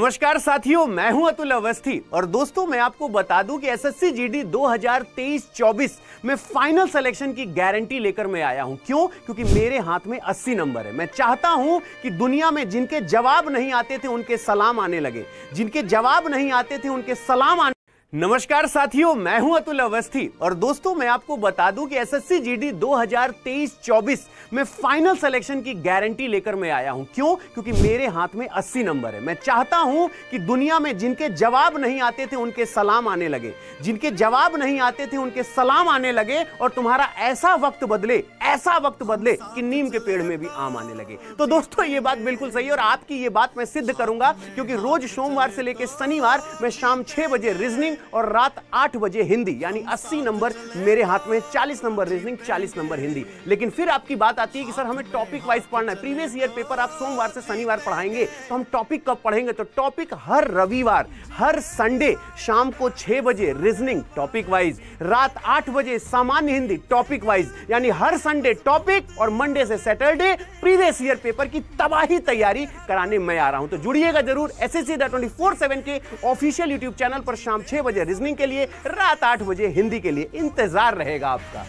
नमस्कार साथियों मैं हूं अतुल अवस्थी और दोस्तों मैं आपको बता दूं कि एसएससी जीडी 2023-24 में फाइनल सिलेक्शन की गारंटी लेकर मैं आया हूं क्यों क्योंकि मेरे हाथ में 80 नंबर है मैं चाहता हूं कि दुनिया में जिनके जवाब नहीं आते थे उनके सलाम आने लगे जिनके जवाब नहीं आते थे उनके सलाम आने नमस्कार साथियों मैं हूं अतुल अवस्थी और दोस्तों मैं आपको बता दूं कि एसएससी जीडी 2023-24 में फाइनल सिलेक्शन की गारंटी लेकर मैं आया हूं क्यों क्योंकि मेरे हाथ में 80 नंबर है मैं चाहता हूं कि दुनिया में जिनके जवाब नहीं आते थे उनके सलाम आने लगे जिनके जवाब नहीं आते थे उनके सलाम आने लगे और तुम्हारा ऐसा वक्त बदले ऐसा वक्त बदले कि नीम के पेड़ में भी आम आने लगे तो दोस्तों ये बात बिल्कुल सही है और आपकी ये बात मैं सिद्ध करूंगा क्योंकि रोज सोमवार से लेकर शनिवार मैं शाम छह बजे रीजनिंग और रात आठ बजे हिंदी यानी अस्सी नंबर मेरे हाथ में चालीस नंबर रीजनिंग चालीस नंबर हिंदी लेकिन फिर आपकी बात आती है कि सर हमें टॉपिक वाइज पढ़ना है प्रीवियस ईयर पेपर आप सोमवार से शनिवार पढ़ाएंगे तो हम टॉपिक कब पढ़ेंगे तो टॉपिक हर रविवार हर संडे शाम को छह बजे रीजनिंग टॉपिक वाइज रात आठ बजे सामान्य हिंदी टॉपिक वाइज यानी हर संडे टॉपिक और मंडे से सैटरडे प्रीवियस ईयर पेपर की तबाही तैयारी कराने मैं आ रहा हूं तो जुड़िएगा जरूर S S C four seven के ऑफिशियल यूट्यूब चैनल पर शाम छह बजे रीजनिंग के लिए रात आठ बजे हिंदी के लिए इंतजार रहेगा आपका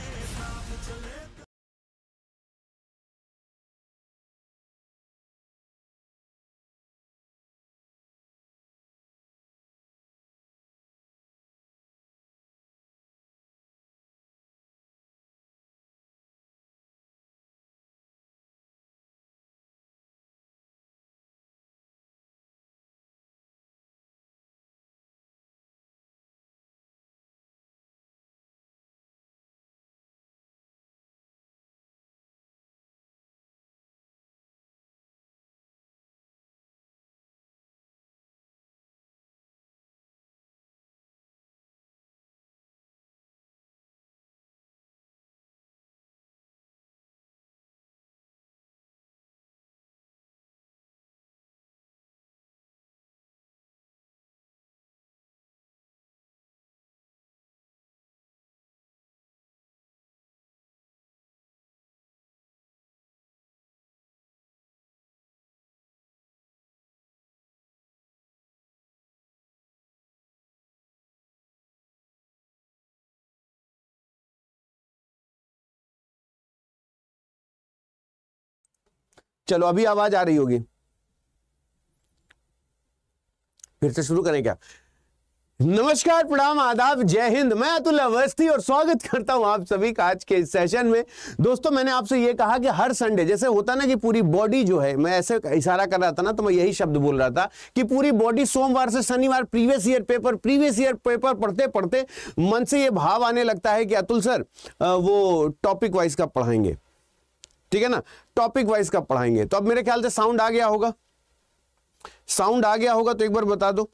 चलो अभी आवाज आ रही होगी फिर से शुरू करें क्या नमस्कार प्रणाम आदाब जय हिंद मैं अतुल अवस्थी और स्वागत करता हूं आप सभी का आज के इस सेशन में दोस्तों मैंने आपसे ये कहा कि हर संडे जैसे होता ना कि पूरी बॉडी जो है मैं ऐसे इशारा कर रहा था ना तो मैं यही शब्द बोल रहा था कि पूरी बॉडी सोमवार से शनिवार previous year paper previous year paper पढ़ते पढ़ते मन से ये भाव आने लगता है कि अतुल सर वो टॉपिक वाइज का पढ़ाएंगे ठीक है ना टॉपिक वाइज का पढ़ाएंगे तो अब मेरे ख्याल से साउंड आ गया होगा साउंड आ गया होगा तो एक बार बता दो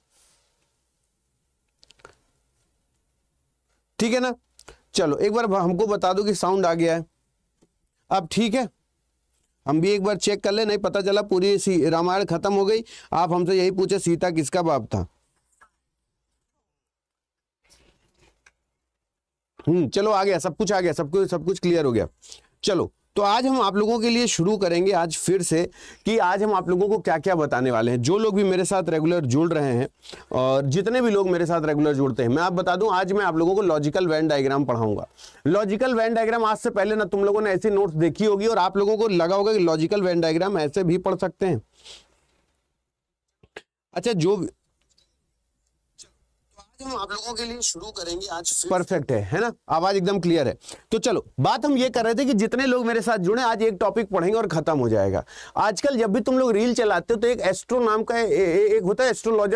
ठीक है ना चलो एक बार हमको बता दो कि साउंड आ गया है अब ठीक है हम भी एक बार चेक कर ले नहीं पता चला पूरी रामायण खत्म हो गई आप हमसे यही पूछे सीता किसका बाप था हम्म चलो आ गया सब कुछ आ गया सब कुछ सब कुछ क्लियर हो गया चलो तो आज हम आप लोगों के लिए शुरू करेंगे आज फिर से कि आज हम आप लोगों को क्या क्या बताने वाले हैं जो लोग भी मेरे साथ रेगुलर जुड़ रहे हैं और जितने भी लोग मेरे साथ रेगुलर जुड़ते हैं मैं आप बता दूं आज मैं आप लोगों को लॉजिकल वैन डायग्राम पढ़ाऊंगा लॉजिकल वैन डायग्राम आज से पहले ना तुम लोगों ने ऐसी नोट्स देखी होगी और आप लोगों को लगा होगा कि लॉजिकल वैन डायग्राम ऐसे भी पढ़ सकते हैं अच्छा जो एस्ट्रोलॉजर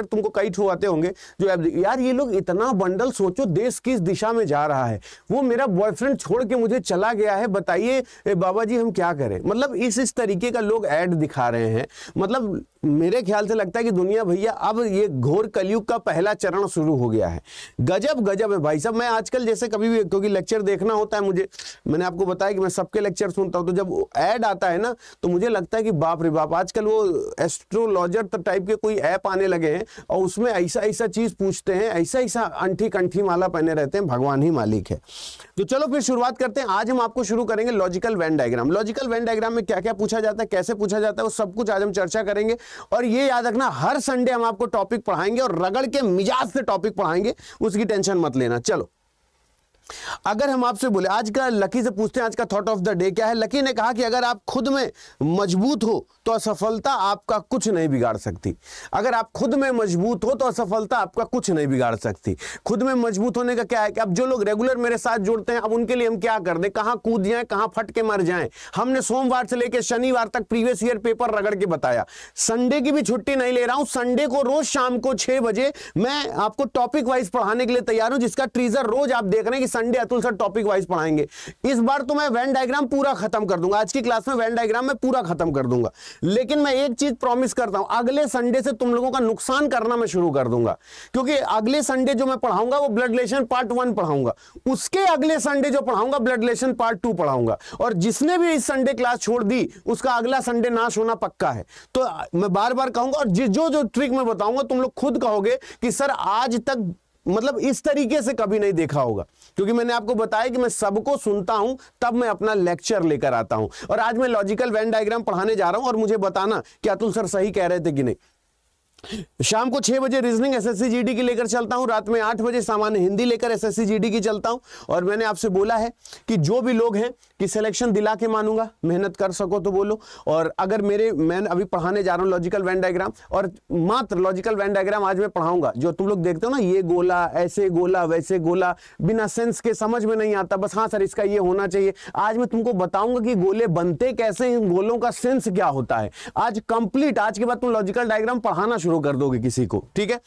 तो तो तुमको कई होंगे जो यार ये लोग इतना बंडल सोचो देश किस दिशा में जा रहा है वो मेरा बॉयफ्रेंड छोड़ के मुझे चला गया है बताइए बाबा जी हम क्या करें मतलब इस इस तरीके का लोग एड दिखा रहे हैं मतलब मेरे ख्याल से लगता है कि दुनिया भैया अब ये घोर कलयुग का पहला चरण शुरू हो गया है गजब गजब है भाई साहब मैं आजकल जैसे कभी भी क्योंकि लेक्चर देखना होता है मुझे मैंने आपको बताया कि मैं सबके लेक्चर सुनता हूं तो जब ऐड आता है ना तो मुझे लगता है कि बाप रे बाप आजकल वो एस्ट्रोलॉजर टाइप के कोई ऐप आने लगे हैं और उसमें ऐसा ऐसा चीज पूछते हैं ऐसा ऐसा अंठी कंठी माला पहने रहते हैं भगवान ही मालिक है तो चलो फिर शुरुआत करते हैं आज हम आपको शुरू करेंगे logical Venn diagram logical Venn diagram में क्या क्या पूछा जाता है कैसे पूछा जाता है वो सब कुछ आज हम चर्चा करेंगे और ये याद रखना हर संडे हम आपको टॉपिक पढ़ाएंगे और रगड़ के मिजाज से टॉपिक पढ़ाएंगे उसकी टेंशन मत लेना चलो अगर हम आपसे बोले आज का लकी से पूछते हैं आज का थॉट ऑफ द डे क्या है लकी ने कहा कि अगर आप खुद में मजबूत हो तो असफलता आपका कुछ नहीं बिगाड़ सकती अगर आप खुद में मजबूत हो तो असफलता आपका कुछ नहीं बिगाड़ सकती खुद में मजबूत होने का क्या है कि अब जो लोग रेगुलर मेरे साथ जुड़ते हैं अब उनके लिए हम क्या कर दें कहाँ कूद जाए कहाँ फट के मर जाए हमने सोमवार से लेकर शनिवार तक प्रीवियस ईयर पेपर रगड़ के बताया संडे की भी छुट्टी नहीं ले रहा हूँ संडे को रोज शाम को छह बजे मैं आपको टॉपिक वाइज पढ़ाने के लिए तैयार हूँ जिसका ट्रीजर रोज आप देख रहे हैं कि Sunday Atul sir topic wise पढ़ाएंगे इस बार तो मैं वैन डायग्राम पूरा खत्म कर दूंगा आज की क्लास में वैन डायग्राम में पूरा खत्म कर दूंगा लेकिन मैं एक चीज प्रॉमिस करता हूं अगले संडे से तुम लोगों का नुकसान करना मैं शुरू कर दूंगा क्योंकि अगले संडे जो मैं पढ़ाऊंगा वो ब्लड लेशन पार्ट वन पढ़ाऊंगा उसके अगले संडे जो पढ़ाऊंगा ब्लड लेशन पार्ट टू पढ़ाऊंगा और जिसने भी इस संडे क्लास छोड़ दी उसका अगला संडे नाश होना पक्का है तो मैं बार बार कहूंगा और जो जो ट्रिक मैं बताऊंगा तुम लोग खुद कहोगे कि सर आज तक मतलब इस तरीके से कभी नहीं देखा होगा क्योंकि मैंने आपको बताया कि मैं सबको सुनता हूं तब मैं अपना लेक्चर लेकर आता हूं और आज मैं लॉजिकल वेन डायग्राम पढ़ाने जा रहा हूं और मुझे बताना कि अतुल सर सही कह रहे थे कि नहीं शाम को छह बजे रीजनिंग एसएससी जीडी की लेकर चलता हूं रात में आठ बजे सामान्य हिंदी लेकर एसएससी जीडी की चलता हूं और मैंने आपसे बोला है कि जो भी लोग हैं कि सिलेक्शन दिला के मानूंगा मेहनत कर सको तो बोलो और अगर मेरे मैं अभी पढ़ाने जा रहा हूँ लॉजिकल वैन डायग्राम और मात्र लॉजिकल वैन डायग्राम आज मैं पढ़ाऊंगा जो तुम लोग देखते हो ना ये गोला ऐसे गोला वैसे गोला बिना सेंस के समझ में नहीं आता बस हाँ सर इसका ये होना चाहिए आज मैं तुमको बताऊंगा कि गोले बनते कैसे इन गोलों का सेंस क्या होता है आज कंप्लीट आज के बाद तुम लॉजिकल डायग्राम पढ़ाना शुरू कर दोगे किसी को ठीक है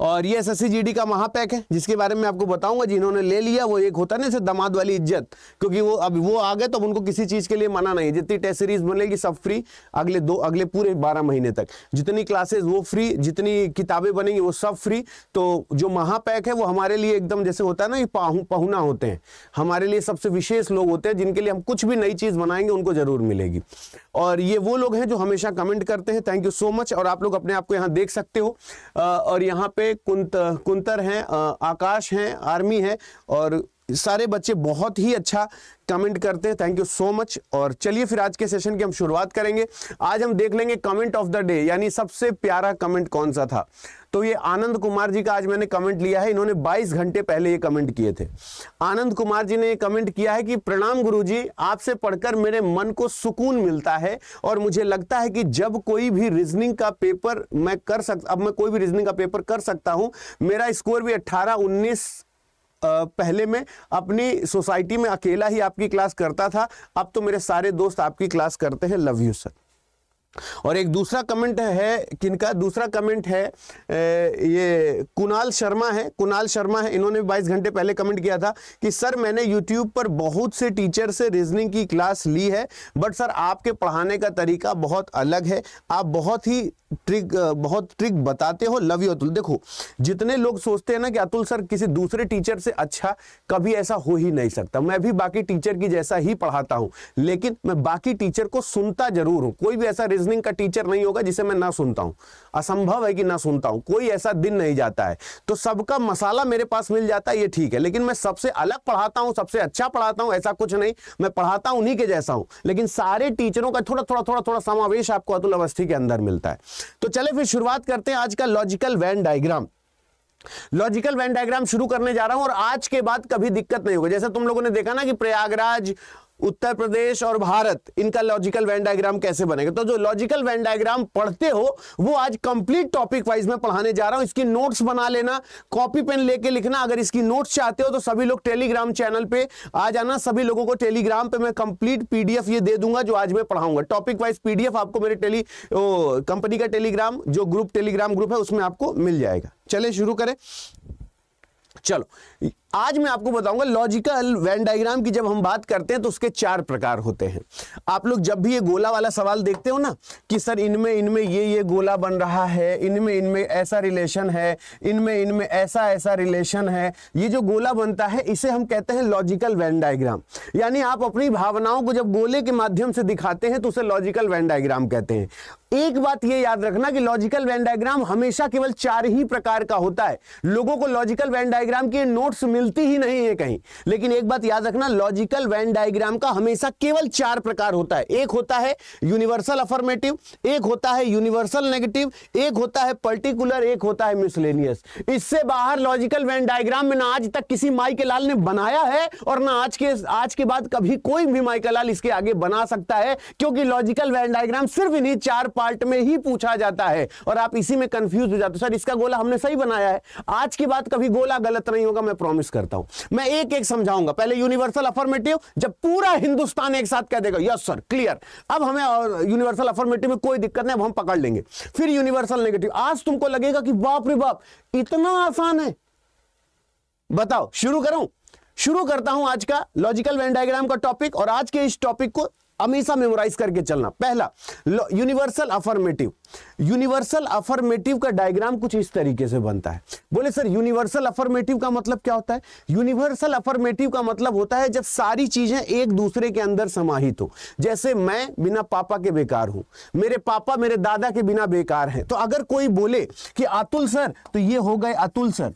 और ये एस जीडी का महापैक है जिसके बारे में आपको बताऊंगा जिन्होंने ले लिया वो एक होता ना दमाद वाली इज्जत क्योंकि वो अब वो आ गए तो उनको किसी चीज के लिए मना नहीं जितनी टेस्ट सीरीज बनेगी सब फ्री अगले दो अगले पूरे बारह महीने तक जितनी क्लासेस वो फ्री जितनी किताबें बनेंगी वो सब फ्री तो जो महापैक है वो हमारे लिए एकदम जैसे होता है ना ये पहुना होते हैं हमारे लिए सबसे विशेष लोग होते हैं जिनके लिए हम कुछ भी नई चीज बनाएंगे उनको जरूर मिलेगी और ये वो लोग हैं जो हमेशा कमेंट करते हैं थैंक यू सो मच और आप लोग अपने आप को यहाँ देख सकते हो और यहाँ यहाँ पे कुंत कुंतर हैं आकाश हैं आर्मी है और सारे बच्चे बहुत ही अच्छा कमेंट करते हैं थैंक यू सो मच और चलिए फिर आज के सेशन की हम शुरुआत करेंगे आज हम देख लेंगे कमेंट ऑफ द डे यानी सबसे प्यारा कमेंट कौन सा था तो ये आनंद कुमार जी का आज मैंने कमेंट लिया है इन्होंने 22 घंटे पहले ये कमेंट किए थे आनंद कुमार जी ने ये कमेंट किया है कि प्रणाम गुरु जी आपसे पढ़कर मेरे मन को सुकून मिलता है और मुझे लगता है कि जब कोई भी रीजनिंग का पेपर मैं कर सकता अब मैं कोई भी रीजनिंग का पेपर कर सकता हूँ मेरा स्कोर भी अट्ठारह उन्नीस पहले में अपनी सोसाइटी में अकेला ही आपकी क्लास करता था अब तो मेरे सारे दोस्त आपकी क्लास करते हैं लव यू सर और एक दूसरा कमेंट है किनका दूसरा कमेंट है ये कुणाल शर्मा है कुणाल शर्मा है इन्होंने 22 घंटे पहले कमेंट किया था कि सर मैंने यूट्यूब पर बहुत से टीचर से रीजनिंग की क्लास ली है बट सर आपके पढ़ाने का तरीका बहुत अलग है आप बहुत ही ट्रिक बहुत ट्रिक बताते हो लव यू अतुल देखो जितने लोग सोचते हैं ना कि अतुल सर किसी दूसरे टीचर से अच्छा कभी ऐसा हो ही नहीं सकता मैं भी बाकी टीचर की जैसा ही पढ़ाता हूं लेकिन मैं बाकी टीचर को सुनता जरूर हूं कोई भी ऐसा रीजनिंग का टीचर नहीं होगा जिसे मैं ना सुनता हूं असंभव है कि ना सुनता हूं कोई ऐसा दिन नहीं जाता है तो सबका मसाला मेरे पास मिल जाता है ये ठीक है लेकिन मैं सबसे अलग पढ़ाता हूँ सबसे अच्छा पढ़ाता हूँ ऐसा कुछ नहीं मैं पढ़ाता उन्हीं के जैसा हूँ लेकिन सारे टीचरों का थोड़ा थोड़ा थोड़ा थोड़ा समावेश आपको अतुल अवस्थी के अंदर मिलता है तो चले फिर शुरुआत करते हैं आज का logical Venn diagram logical Venn diagram शुरू करने जा रहा हूं और आज के बाद कभी दिक्कत नहीं होगी जैसे तुम लोगों ने देखा ना कि प्रयागराज उत्तर प्रदेश और भारत इनका लॉजिकल वैन डायग्राम कैसे बनेगा तो जो लॉजिकल वैन डायग्राम पढ़ते हो वो आज कंप्लीट टॉपिक वाइज में पढ़ाने जा रहा हूं इसकी नोट्स बना लेना कॉपी पेन लेके लिखना अगर इसकी नोट्स चाहते हो तो सभी लोग टेलीग्राम चैनल पे आ जाना सभी लोगों को टेलीग्राम पे मैं कंप्लीट पीडीएफ ये दे दूंगा जो आज मैं पढ़ाऊंगा टॉपिक वाइज पीडीएफ आपको मेरे टेली कंपनी का टेलीग्राम जो ग्रुप टेलीग्राम ग्रुप है उसमें आपको मिल जाएगा चले शुरू करें चलो आज मैं आपको बताऊंगा लॉजिकल वैन डायग्राम की जब हम बात करते हैं तो उसके चार प्रकार होते हैं आप लोग जब भी ये गोला वाला सवाल देखते हो ना कि सर इनमें इनमें ये ये गोला बन रहा है इनमें इनमें ऐसा रिलेशन है इनमें इनमें ऐसा ऐसा रिलेशन है ये जो गोला बनता है इसे हम कहते हैं लॉजिकल वैन डायग्राम यानी आप अपनी भावनाओं को जब गोले के माध्यम से दिखाते हैं तो उसे लॉजिकल वैन डायग्राम कहते हैं एक बात यह याद रखना कि लॉजिकल वैन डायग्राम हमेशा केवल चार ही प्रकार का होता है लोगों को लॉजिकल वैन डायग्राम के नोट्स में मिलती ही नहीं है कहीं लेकिन एक बात याद रखना लॉजिकल वैन डायग्राम का हमेशा केवल चार प्रकार होता है एक होता है यूनिवर्सल अफर्मेटिव एक होता है यूनिवर्सल नेगेटिव एक होता है पर्टिकुलर एक होता है मिसलेनियस इससे बाहर लॉजिकल वैन डायग्राम में ना आज तक किसी माई लाल ने बनाया है और ना आज के आज के बाद कभी कोई भी माई लाल इसके आगे बना सकता है क्योंकि लॉजिकल वैन डायग्राम सिर्फ इन्हीं चार पार्ट में ही पूछा जाता है और आप इसी में कंफ्यूज हो जाते हो सर इसका गोला हमने सही बनाया है आज की बात कभी गोला गलत नहीं होगा मैं प्रॉमिस कोशिश करता हूं मैं एक एक समझाऊंगा पहले यूनिवर्सल अफर्मेटिव जब पूरा हिंदुस्तान एक साथ कह देगा यस सर क्लियर अब हमें यूनिवर्सल अफर्मेटिव में कोई दिक्कत नहीं अब हम पकड़ लेंगे फिर यूनिवर्सल नेगेटिव आज तुमको लगेगा कि बाप रे बाप इतना आसान है बताओ शुरू करूं शुरू करता हूं आज का लॉजिकल वेन डायग्राम का टॉपिक और आज के इस टॉपिक को हमेशा मेमोराइज करके चलना पहला यूनिवर्सल अफर्मेटिव यूनिवर्सल अफर्मेटिव का डायग्राम कुछ इस तरीके से बनता है बोले सर यूनिवर्सल अफर्मेटिव का मतलब क्या होता है यूनिवर्सल अफर्मेटिव का मतलब होता है जब सारी चीजें एक दूसरे के अंदर समाहित हो जैसे मैं बिना पापा के बेकार हूं मेरे पापा मेरे दादा के बिना बेकार हैं तो अगर कोई बोले कि अतुल सर तो ये हो गए अतुल सर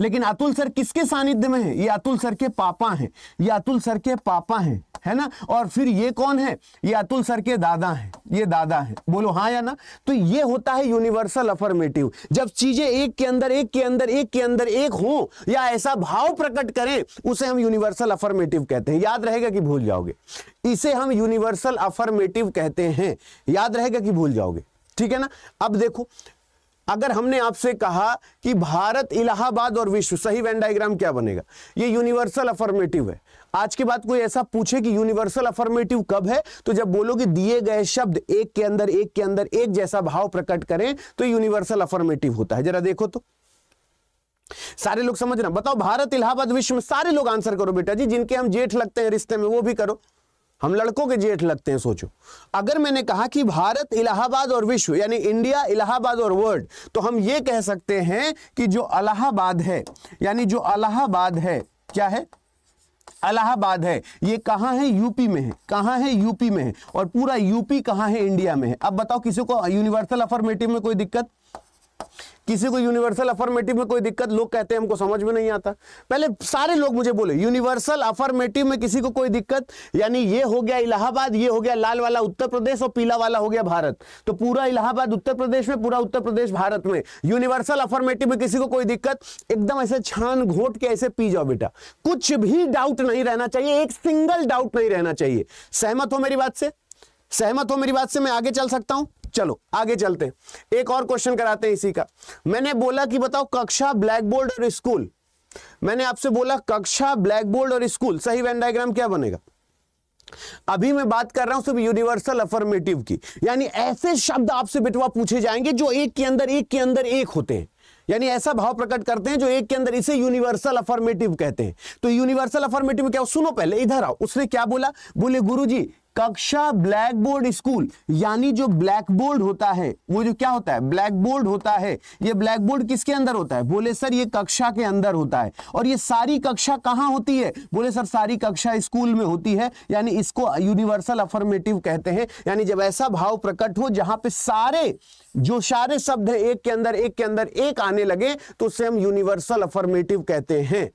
लेकिन अतुल सर किसके सानिध्य में है ये अतुल सर के पापा हैं ये अतुल सर के पापा हैं है ना और फिर ये कौन है ये अतुल सर के दादा हैं ये दादा हैं बोलो हाँ या ना तो ये होता है यूनिवर्सल अफर्मेटिव जब चीजें एक के अंदर एक के अंदर एक के अंदर एक हो या ऐसा भाव प्रकट करें उसे हम यूनिवर्सल अफर्मेटिव कहते हैं याद रहेगा कि भूल जाओगे इसे हम यूनिवर्सल अफर्मेटिव कहते हैं याद रहेगा कि भूल जाओगे ठीक है ना अब देखो अगर हमने आपसे कहा कि भारत इलाहाबाद और विश्व सही वेन डायग्राम क्या बनेगा ये यूनिवर्सल अफर्मेटिव है आज के बाद कोई ऐसा पूछे कि यूनिवर्सल अफर्मेटिव कब है तो जब बोलोगे दिए गए शब्द एक के अंदर एक के अंदर एक जैसा भाव प्रकट करें तो यूनिवर्सल अफर्मेटिव होता है जरा देखो तो सारे लोग समझना बताओ भारत इलाहाबाद विश्व में सारे लोग आंसर करो बेटा जी जिनके हम जेठ लगते हैं रिश्ते में वो भी करो हम लड़कों के जेठ लगते हैं सोचो अगर मैंने कहा कि भारत इलाहाबाद और विश्व यानी इंडिया इलाहाबाद और वर्ल्ड तो हम ये कह सकते हैं कि जो अलाहाबाद है यानी जो अलाहाबाद है क्या है अलाहाबाद है ये कहां है यूपी में है कहां है यूपी में है और पूरा यूपी कहां है इंडिया में है अब बताओ किसी को यूनिवर्सल अफॉर्मेटिव में कोई दिक्कत किसी को यूनिवर्सल अफर्मेटिव में कोई दिक्कत लोग कहते हैं हमको समझ में नहीं आता पहले सारे लोग मुझे बोले यूनिवर्सल अफर्मेटिव में किसी को कोई दिक्कत यानी ये हो गया इलाहाबाद ये हो गया लाल वाला उत्तर प्रदेश और पीला वाला हो गया भारत तो पूरा इलाहाबाद उत्तर प्रदेश में पूरा उत्तर प्रदेश भारत में यूनिवर्सल अफर्मेटिव में किसी को कोई दिक्कत एकदम ऐसे छान घोट के ऐसे पी जाओ बेटा कुछ भी डाउट नहीं रहना चाहिए एक सिंगल डाउट नहीं रहना चाहिए सहमत हो मेरी बात से सहमत हो मेरी बात से मैं आगे चल सकता हूं चलो आगे चलते हैं एक और क्वेश्चन कराते हैं इसी का मैंने बोला कि बताओ कक्षा ब्लैक बोर्ड और स्कूल मैंने आपसे बोला कक्षा ब्लैक बोर्ड और स्कूल सही वेन डायग्राम क्या बनेगा अभी मैं बात कर रहा हूं सिर्फ यूनिवर्सल अफर्मेटिव की यानी ऐसे शब्द आपसे बिटवा पूछे जाएंगे जो एक के अंदर एक के अंदर एक होते हैं यानी ऐसा भाव प्रकट करते हैं जो एक के अंदर इसे यूनिवर्सल अफर्मेटिव कहते हैं तो यूनिवर्सल अफर्मेटिव क्या सुनो पहले इधर आओ उसने क्या बोला बोले गुरुजी कक्षा ब्लैक बोर्ड स्कूल यानी जो ब्लैक बोर्ड होता है वो जो क्या होता है ब्लैक बोर्ड होता है ये ब्लैक बोर्ड किसके अंदर होता है बोले सर ये कक्षा के अंदर होता है और ये सारी कक्षा कहाँ होती है बोले सर सारी कक्षा स्कूल में होती है यानी इसको यूनिवर्सल अफर्मेटिव कहते हैं यानी जब ऐसा भाव प्रकट हो जहां पे सारे जो सारे शब्द है एक के अंदर एक के अंदर एक आने लगे तो उसे हम यूनिवर्सल अफर्मेटिव कहते हैं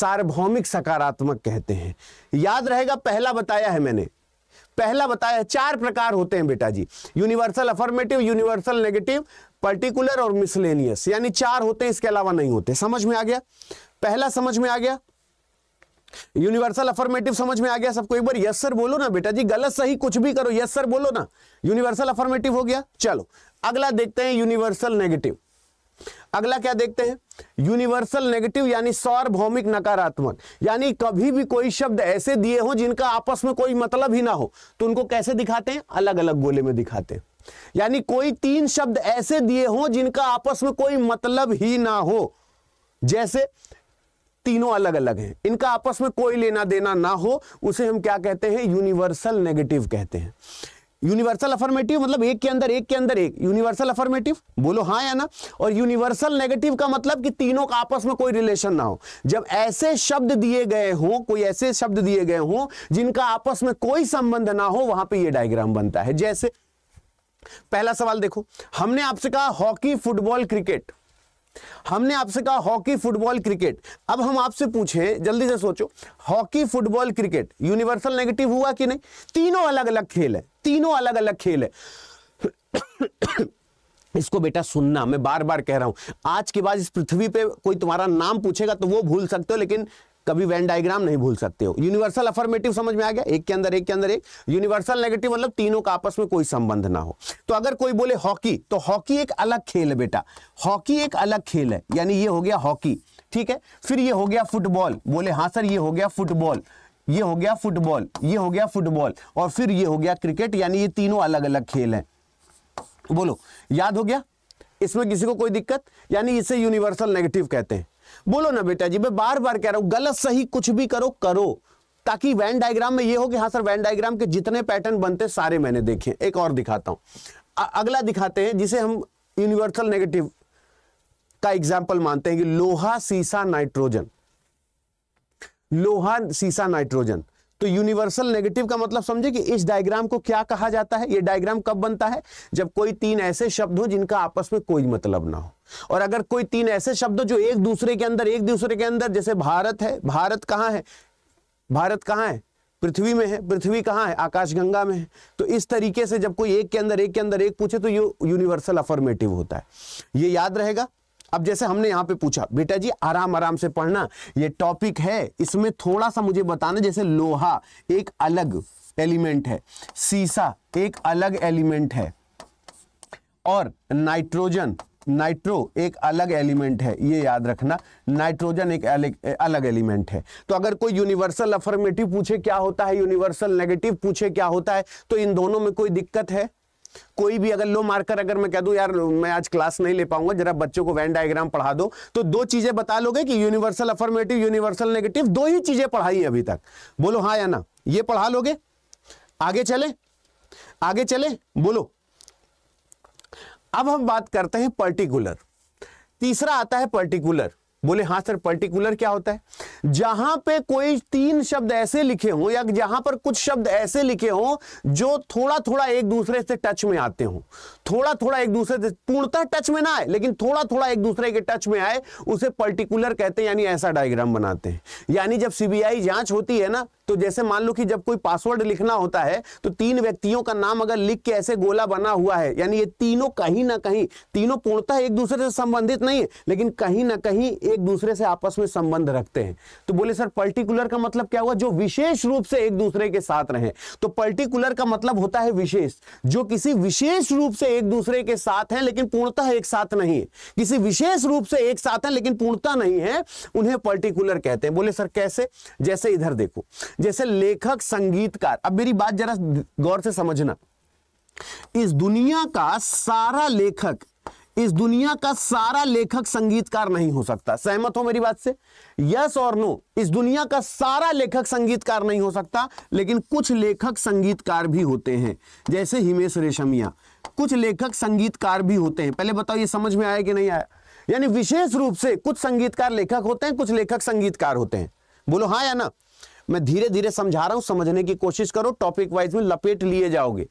सार्वभौमिक सकारात्मक कहते हैं याद रहेगा पहला बताया है मैंने पहला बताया चार प्रकार होते हैं बेटा जी universal affirmative universal negative particular और मिसलेनियस यानी चार होते हैं इसके अलावा नहीं होते समझ में आ गया पहला समझ में आ गया यूनिवर्सल अफर्मेटिव समझ में आ गया सबको एक बार यस सर बोलो ना बेटा जी गलत सही कुछ भी करो यस सर बोलो ना यूनिवर्सल अफर्मेटिव हो गया चलो अगला देखते हैं यूनिवर्सल नेगेटिव अगला क्या देखते हैं यूनिवर्सल नेगेटिव यानी सार्वभौमिक नकारात्मक यानी कभी भी कोई शब्द ऐसे दिए हो जिनका आपस में कोई मतलब ही ना हो तो उनको कैसे दिखाते हैं अलग अलग गोले में दिखाते हैं यानी कोई तीन शब्द ऐसे दिए हो जिनका आपस में कोई मतलब ही ना हो जैसे तीनों अलग अलग हैं इनका आपस में कोई लेना देना ना हो उसे हम क्या कहते हैं यूनिवर्सल नेगेटिव कहते हैं यूनिवर्सल अफर्मेटिव मतलब एक के अंदर एक के अंदर एक यूनिवर्सल अफर्मेटिव बोलो हाँ या ना और यूनिवर्सल नेगेटिव का मतलब कि तीनों का आपस में कोई रिलेशन ना हो जब ऐसे शब्द दिए गए हों कोई ऐसे शब्द दिए गए हों जिनका आपस में कोई संबंध ना हो वहां पे ये डायग्राम बनता है जैसे पहला सवाल देखो हमने आपसे कहा हॉकी फुटबॉल क्रिकेट हमने आपसे कहा हॉकी फुटबॉल क्रिकेट अब हम आपसे पूछें जल्दी से सोचो hockey football cricket universal negative हुआ कि नहीं तीनों अलग अलग खेल है तीनों अलग अलग खेल है इसको बेटा सुनना मैं बार बार कह रहा हूं आज के बाद इस पृथ्वी पे कोई तुम्हारा नाम पूछेगा तो वो भूल सकते हो लेकिन कभी वैन डायग्राम नहीं भूल सकते हो यूनिवर्सल अफर्मेटिव समझ में आ गया एक के अंदर एक के अंदर एक यूनिवर्सल नेगेटिव मतलब तीनों का आपस में कोई संबंध ना हो तो अगर कोई बोले हॉकी तो हॉकी एक अलग खेल है बेटा हॉकी एक अलग खेल है यानी ये हो गया हॉकी ठीक है फिर ये हो गया फुटबॉल बोले हाँ सर ये हो गया फुटबॉल ये हो गया फुटबॉल ये हो गया फुटबॉल और फिर ये हो गया क्रिकेट यानी ये तीनों अलग अलग खेल हैं बोलो याद हो गया इसमें किसी को कोई दिक्कत यानी इसे यूनिवर्सल नेगेटिव कहते हैं बोलो ना बेटा जी मैं बार बार कह रहा हूं गलत सही कुछ भी करो करो ताकि वैन डायग्राम में ये हो कि हाँ सर वैन डायग्राम के जितने पैटर्न बनते सारे मैंने देखे एक और दिखाता हूं अगला दिखाते हैं जिसे हम यूनिवर्सल नेगेटिव का एग्जाम्पल मानते हैं कि लोहा सीसा नाइट्रोजन लोहा सीसा नाइट्रोजन तो यूनिवर्सल नेगेटिव का मतलब समझे कि इस डायग्राम को क्या कहा जाता है ये डायग्राम कब बनता है जब कोई तीन ऐसे शब्द हो जिनका आपस में कोई मतलब ना हो और अगर कोई तीन ऐसे शब्द हो जो एक दूसरे के अंदर एक दूसरे के अंदर जैसे भारत है भारत कहां है भारत कहां है पृथ्वी में है पृथ्वी कहां है आकाशगंगा में है तो इस तरीके से जब कोई एक के अंदर एक के अंदर एक पूछे तो ये यूनिवर्सल अफॉर्मेटिव होता है ये याद रहेगा अब जैसे हमने यहाँ पे पूछा बेटा जी आराम आराम से पढ़ना ये टॉपिक है इसमें थोड़ा सा मुझे बताना जैसे लोहा एक अलग एलिमेंट है सीसा एक अलग एलिमेंट है और नाइट्रोजन नाइट्रो एक अलग एलिमेंट है ये याद रखना नाइट्रोजन एक अलग अलग एलिमेंट है तो अगर कोई यूनिवर्सल अफर्मेटिव पूछे क्या होता है यूनिवर्सल नेगेटिव पूछे क्या होता है तो इन दोनों में कोई दिक्कत है कोई भी अगर लो मार्कर अगर मैं कह दूं यार मैं आज क्लास नहीं ले पाऊंगा जरा बच्चों को वैन डायग्राम पढ़ा दो तो दो चीजें बता लोगे कि यूनिवर्सल अफर्मेटिव यूनिवर्सल नेगेटिव दो ही चीजें पढ़ाई अभी तक बोलो हाँ या ना ये पढ़ा लोगे आगे चले आगे चले बोलो अब हम बात करते हैं पर्टिकुलर तीसरा आता है पर्टिकुलर बोले हाँ सर पर्टिकुलर क्या होता है जहां पे कोई तीन शब्द ऐसे लिखे हो या जहां पर कुछ शब्द ऐसे लिखे हो जो थोड़ा थोड़ा एक दूसरे से टच में आते हो थोड़ा थोड़ा एक दूसरे से पूर्णतः टच में ना आए लेकिन थोड़ा थोड़ा एक दूसरे के टच में आए उसे पर्टिकुलर कहते हैं यानी ऐसा डायग्राम बनाते हैं यानी जब सीबीआई जांच होती है ना तो जैसे मान लो कि जब कोई पासवर्ड लिखना होता है तो तीन व्यक्तियों का नाम अगर लिख के ऐसे गोला बना हुआ है यानी ये तीनों कहीं ना कहीं तीनों पूर्णतः एक दूसरे से संबंधित नहीं है लेकिन कहीं ना कहीं एक दूसरे से आपस में संबंध रखते हैं तो बोले सर पर्टिकुलर का मतलब क्या हुआ जो विशेष रूप से एक दूसरे के साथ रहे तो पर्टिकुलर का मतलब होता है विशेष जो किसी विशेष रूप से एक दूसरे के साथ है लेकिन पूर्णतः एक साथ नहीं है किसी विशेष रूप से एक साथ है लेकिन पूर्णता नहीं है उन्हें पर्टिकुलर कहते हैं बोले सर कैसे जैसे इधर देखो जैसे लेखक संगीतकार अब मेरी बात जरा गौर से समझना इस दुनिया का सारा लेखक इस दुनिया का सारा लेखक संगीतकार नहीं हो सकता सहमत हो मेरी बात से यस और नो इस दुनिया का सारा लेखक संगीतकार नहीं हो सकता लेकिन कुछ लेखक संगीतकार भी होते हैं जैसे हिमेश रेशमिया कुछ लेखक संगीतकार भी होते हैं पहले बताओ ये समझ में आया कि नहीं आया यानी विशेष रूप से कुछ संगीतकार लेखक होते हैं कुछ लेखक संगीतकार होते हैं बोलो हाँ या ना मैं धीरे धीरे समझा रहा हूं समझने की कोशिश करो टॉपिक वाइज में लपेट लिए जाओगे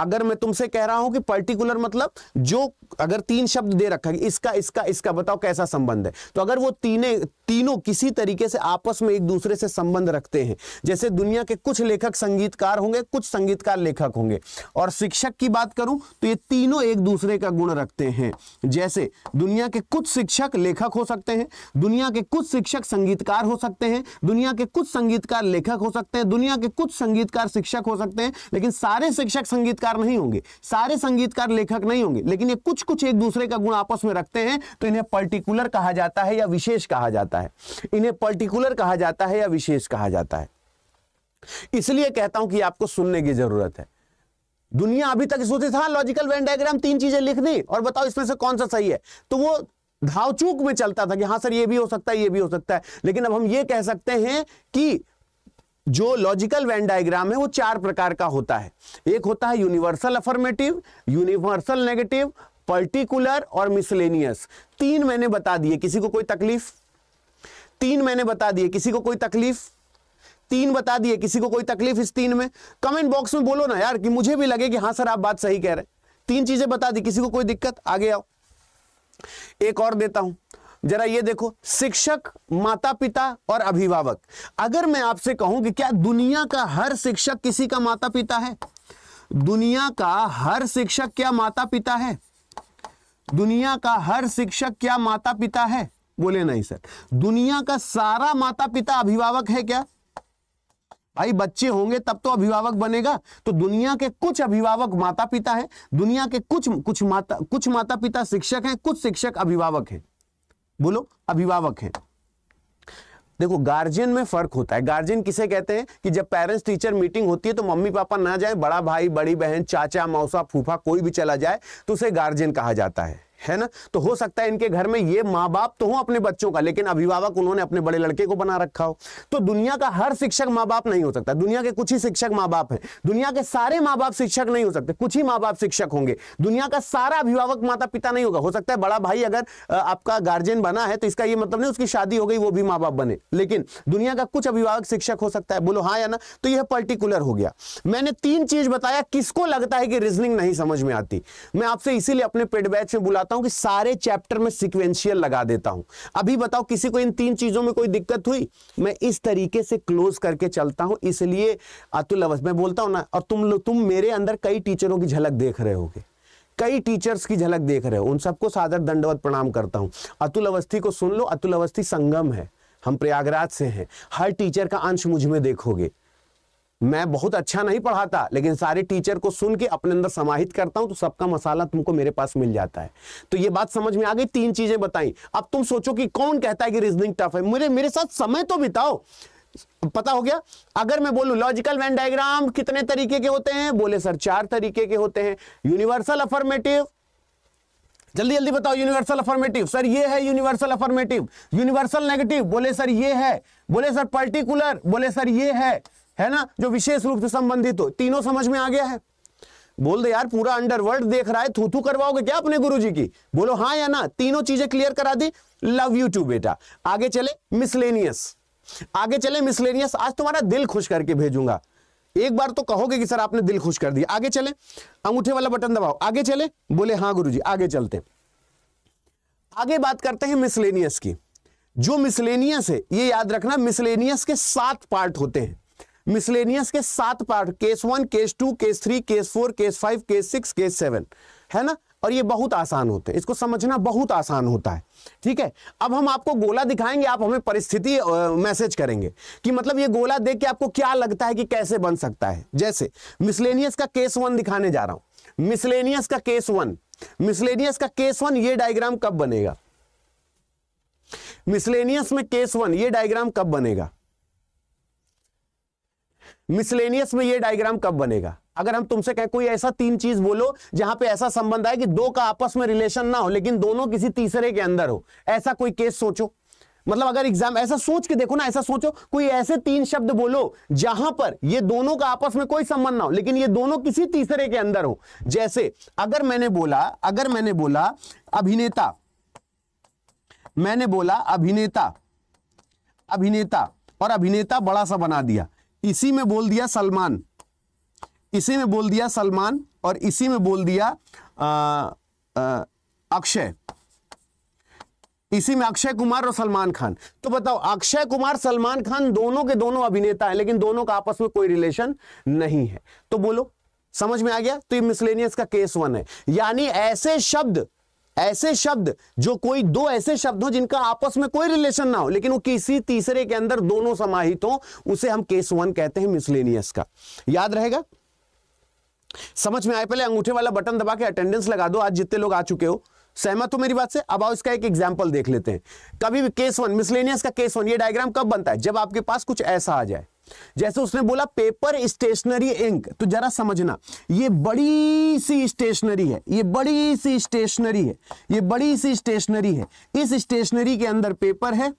अगर मैं तुमसे कह रहा हूं कि पर्टिकुलर मतलब जो अगर तीन शब्द दे रखा है इसका इसका इसका बताओ कैसा संबंध है तो अगर वो तीने तीनों किसी तरीके से आपस में एक दूसरे से संबंध रखते हैं जैसे दुनिया के कुछ लेखक संगीतकार होंगे कुछ संगीतकार लेखक होंगे और शिक्षक की बात करूं तो ये तीनों एक दूसरे का गुण रखते हैं जैसे दुनिया के कुछ शिक्षक लेखक हो सकते हैं दुनिया के कुछ शिक्षक संगीतकार हो सकते हैं दुनिया के कुछ संगीतकार लेखक हो सकते हैं दुनिया के कुछ संगीतकार शिक्षक हो सकते हैं लेकिन सारे शिक्षक संगीतकार संगीतकार नहीं होंगे सारे संगीतकार लेखक नहीं होंगे लेकिन ये कुछ कुछ एक दूसरे का गुण आपस में रखते हैं तो इन्हें पर्टिकुलर कहा जाता है या विशेष कहा जाता है इन्हें पर्टिकुलर कहा जाता है या विशेष कहा जाता है इसलिए कहता हूं कि आपको सुनने की जरूरत है दुनिया अभी तक सोचे था लॉजिकल वेन डायग्राम तीन चीजें लिख दी और बताओ इसमें से कौन सा सही है तो वो धावचूक में चलता था कि हाँ सर ये भी हो सकता है ये भी हो सकता है लेकिन अब हम ये कह सकते हैं कि जो लॉजिकल वैन डायग्राम है वो चार प्रकार का होता है एक होता है universal affirmative universal negative particular और मिसलेनियस तीन मैंने बता दिए किसी को कोई तकलीफ तीन मैंने बता दिए किसी को कोई तकलीफ तीन बता दिए किसी को कोई तकलीफ इस तीन में कमेंट बॉक्स में बोलो ना यार कि मुझे भी लगे कि हाँ सर आप बात सही कह रहे हैं तीन चीजें बता दी किसी को कोई दिक्कत आगे आओ एक और देता हूं जरा ये देखो शिक्षक माता पिता और अभिभावक अगर मैं आपसे कहूं कि क्या दुनिया का हर शिक्षक किसी का माता पिता है दुनिया का हर शिक्षक क्या माता पिता है दुनिया का हर शिक्षक क्या माता पिता है बोले नहीं सर दुनिया का सारा माता पिता अभिभावक है क्या भाई बच्चे होंगे तब तो अभिभावक बनेगा तो दुनिया के कुछ अभिभावक माता पिता हैं दुनिया के कुछ कुछ माता कुछ माता पिता शिक्षक हैं कुछ शिक्षक अभिभावक हैं बोलो अभिभावक हैं देखो गार्जियन में फर्क होता है गार्जियन किसे कहते हैं कि जब पेरेंट्स टीचर मीटिंग होती है तो मम्मी पापा ना जाए बड़ा भाई बड़ी बहन चाचा मौसा फूफा कोई भी चला जाए तो उसे गार्जियन कहा जाता है है ना तो हो सकता है इनके घर में ये माँ बाप तो हो अपने बच्चों का लेकिन अभिभावक उन्होंने अपने बड़े लड़के को बना रखा हो तो दुनिया का हर शिक्षक माँ बाप नहीं हो सकता दुनिया के कुछ ही शिक्षक माँ बाप हैं दुनिया के सारे माँ बाप शिक्षक नहीं हो सकते कुछ ही माँ बाप शिक्षक होंगे दुनिया का सारा अभिभावक माता पिता नहीं होगा हो सकता है बड़ा भाई अगर आपका गार्जियन बना है तो इसका यह मतलब नहीं उसकी शादी हो गई वो भी माँ बाप बने लेकिन दुनिया का कुछ अभिभावक शिक्षक हो सकता है बोलो हाँ या ना तो यह पर्टिकुलर हो गया मैंने तीन चीज बताया किसको लगता है कि रीजनिंग नहीं समझ में आती मैं आपसे इसीलिए अपने पेड बैच में बुलाता चाहता हूं कि सारे चैप्टर में सिक्वेंशियल लगा देता हूं अभी बताओ किसी को इन तीन चीजों में कोई दिक्कत हुई मैं इस तरीके से क्लोज करके चलता हूं इसलिए अतुल अवस मैं बोलता हूं ना और तुम तुम मेरे अंदर कई टीचरों की झलक देख रहे होगे कई टीचर्स की झलक देख रहे हो उन सबको सादर दंडवत प्रणाम करता हूं अतुल अवस्थी को सुन लो अतुल अवस्थी संगम है हम प्रयागराज से हैं हर टीचर का अंश मुझ में देखोगे मैं बहुत अच्छा नहीं पढ़ाता लेकिन सारे टीचर को सुन के अपने अंदर समाहित करता हूं तो सबका मसाला तुमको मेरे पास मिल जाता है तो ये बात समझ में आ गई तीन चीजें बताई अब तुम सोचो कि कौन कहता है कि रीजनिंग टफ है मेरे मेरे साथ समय तो बिताओ पता हो गया अगर मैं बोलू लॉजिकल वैन डायग्राम कितने तरीके के होते हैं बोले सर चार तरीके के होते हैं यूनिवर्सल अफर्मेटिव जल्दी जल्दी बताओ यूनिवर्सल अफर्मेटिव सर ये है यूनिवर्सल अफर्मेटिव यूनिवर्सल नेगेटिव बोले सर ये है बोले सर पर्टिकुलर बोले सर ये है है ना जो विशेष रूप से संबंधित हो तीनों समझ में आ गया है बोल दे यार पूरा अंडरवर्ल्ड देख रहा है थू करवाओगे क्या अपने गुरुजी की बोलो हाँ या ना तीनों चीजें क्लियर करा दी लव यू टू बेटा आगे चले मिसलेनियस आगे चले मिसलेनियस आज तुम्हारा दिल खुश करके भेजूंगा एक बार तो कहोगे कि सर आपने दिल खुश कर दिया आगे चले अंगूठे वाला बटन दबाओ आगे चले बोले हाँ जी आगे चलते आगे बात करते हैं मिसलेनियस की जो मिसलेनियस है ये याद रखना मिसलेनियस के सात पार्ट होते हैं मिसलेनियस के सात part case one case two case three case four case five case six case seven है ना और ये बहुत आसान होते हैं इसको समझना बहुत आसान होता है ठीक है अब हम आपको गोला दिखाएंगे आप हमें परिस्थिति मैसेज करेंगे कि मतलब ये गोला देख के आपको क्या लगता है कि कैसे बन सकता है जैसे मिसलेनियस का केस वन दिखाने जा रहा हूं मिसलेनियस का केस वन मिसलेनियस का केस वन ये डायग्राम कब बनेगा मिसलेनियस में केस वन ये डायग्राम कब बनेगा मिसलेनियस में ये डायग्राम कब बनेगा अगर हम तुमसे कहें कोई ऐसा तीन चीज बोलो जहां पे ऐसा संबंध आए कि दो का आपस में रिलेशन ना हो लेकिन दोनों किसी तीसरे के अंदर हो ऐसा कोई केस सोचो मतलब अगर एग्जाम ऐसा सोच के देखो ना ऐसा सोचो कोई ऐसे तीन शब्द बोलो जहां पर ये दोनों का आपस में कोई संबंध ना हो लेकिन ये दोनों किसी तीसरे के अंदर हो जैसे अगर मैंने बोला अगर मैंने बोला अभिनेता मैंने बोला अभिनेता अभिनेता और अभिनेता बड़ा सा बना दिया इसी में बोल दिया सलमान इसी में बोल दिया सलमान और इसी में बोल दिया अक्षय इसी में अक्षय कुमार और सलमान खान तो बताओ अक्षय कुमार सलमान खान दोनों के दोनों अभिनेता हैं लेकिन दोनों का आपस में कोई रिलेशन नहीं है तो बोलो समझ में आ गया तो ये मिसलेनियस का केस वन है यानी ऐसे शब्द ऐसे शब्द जो कोई दो ऐसे शब्द हो जिनका आपस में कोई रिलेशन ना हो लेकिन वो किसी तीसरे के अंदर दोनों समाहित हो उसे हम केस वन कहते हैं मिसलेनियस का याद रहेगा समझ में आए पहले अंगूठे वाला बटन दबा के अटेंडेंस लगा दो आज जितने लोग आ चुके हो सहमत हो मेरी बात से अब आओ इसका एक एग्जाम्पल देख लेते हैं कभी भी केस वन मिसलेनियस का केस वन ये डायग्राम कब बनता है जब आपके पास कुछ ऐसा आ जाए जैसे उसने बोला पेपर स्टेशनरी इंक तो जरा समझना ये बड़ी सी स्टेशनरी है ये बड़ी सी स्टेशनरी है ये बड़ी सी स्टेशनरी है इस स्टेशनरी के अंदर पेपर है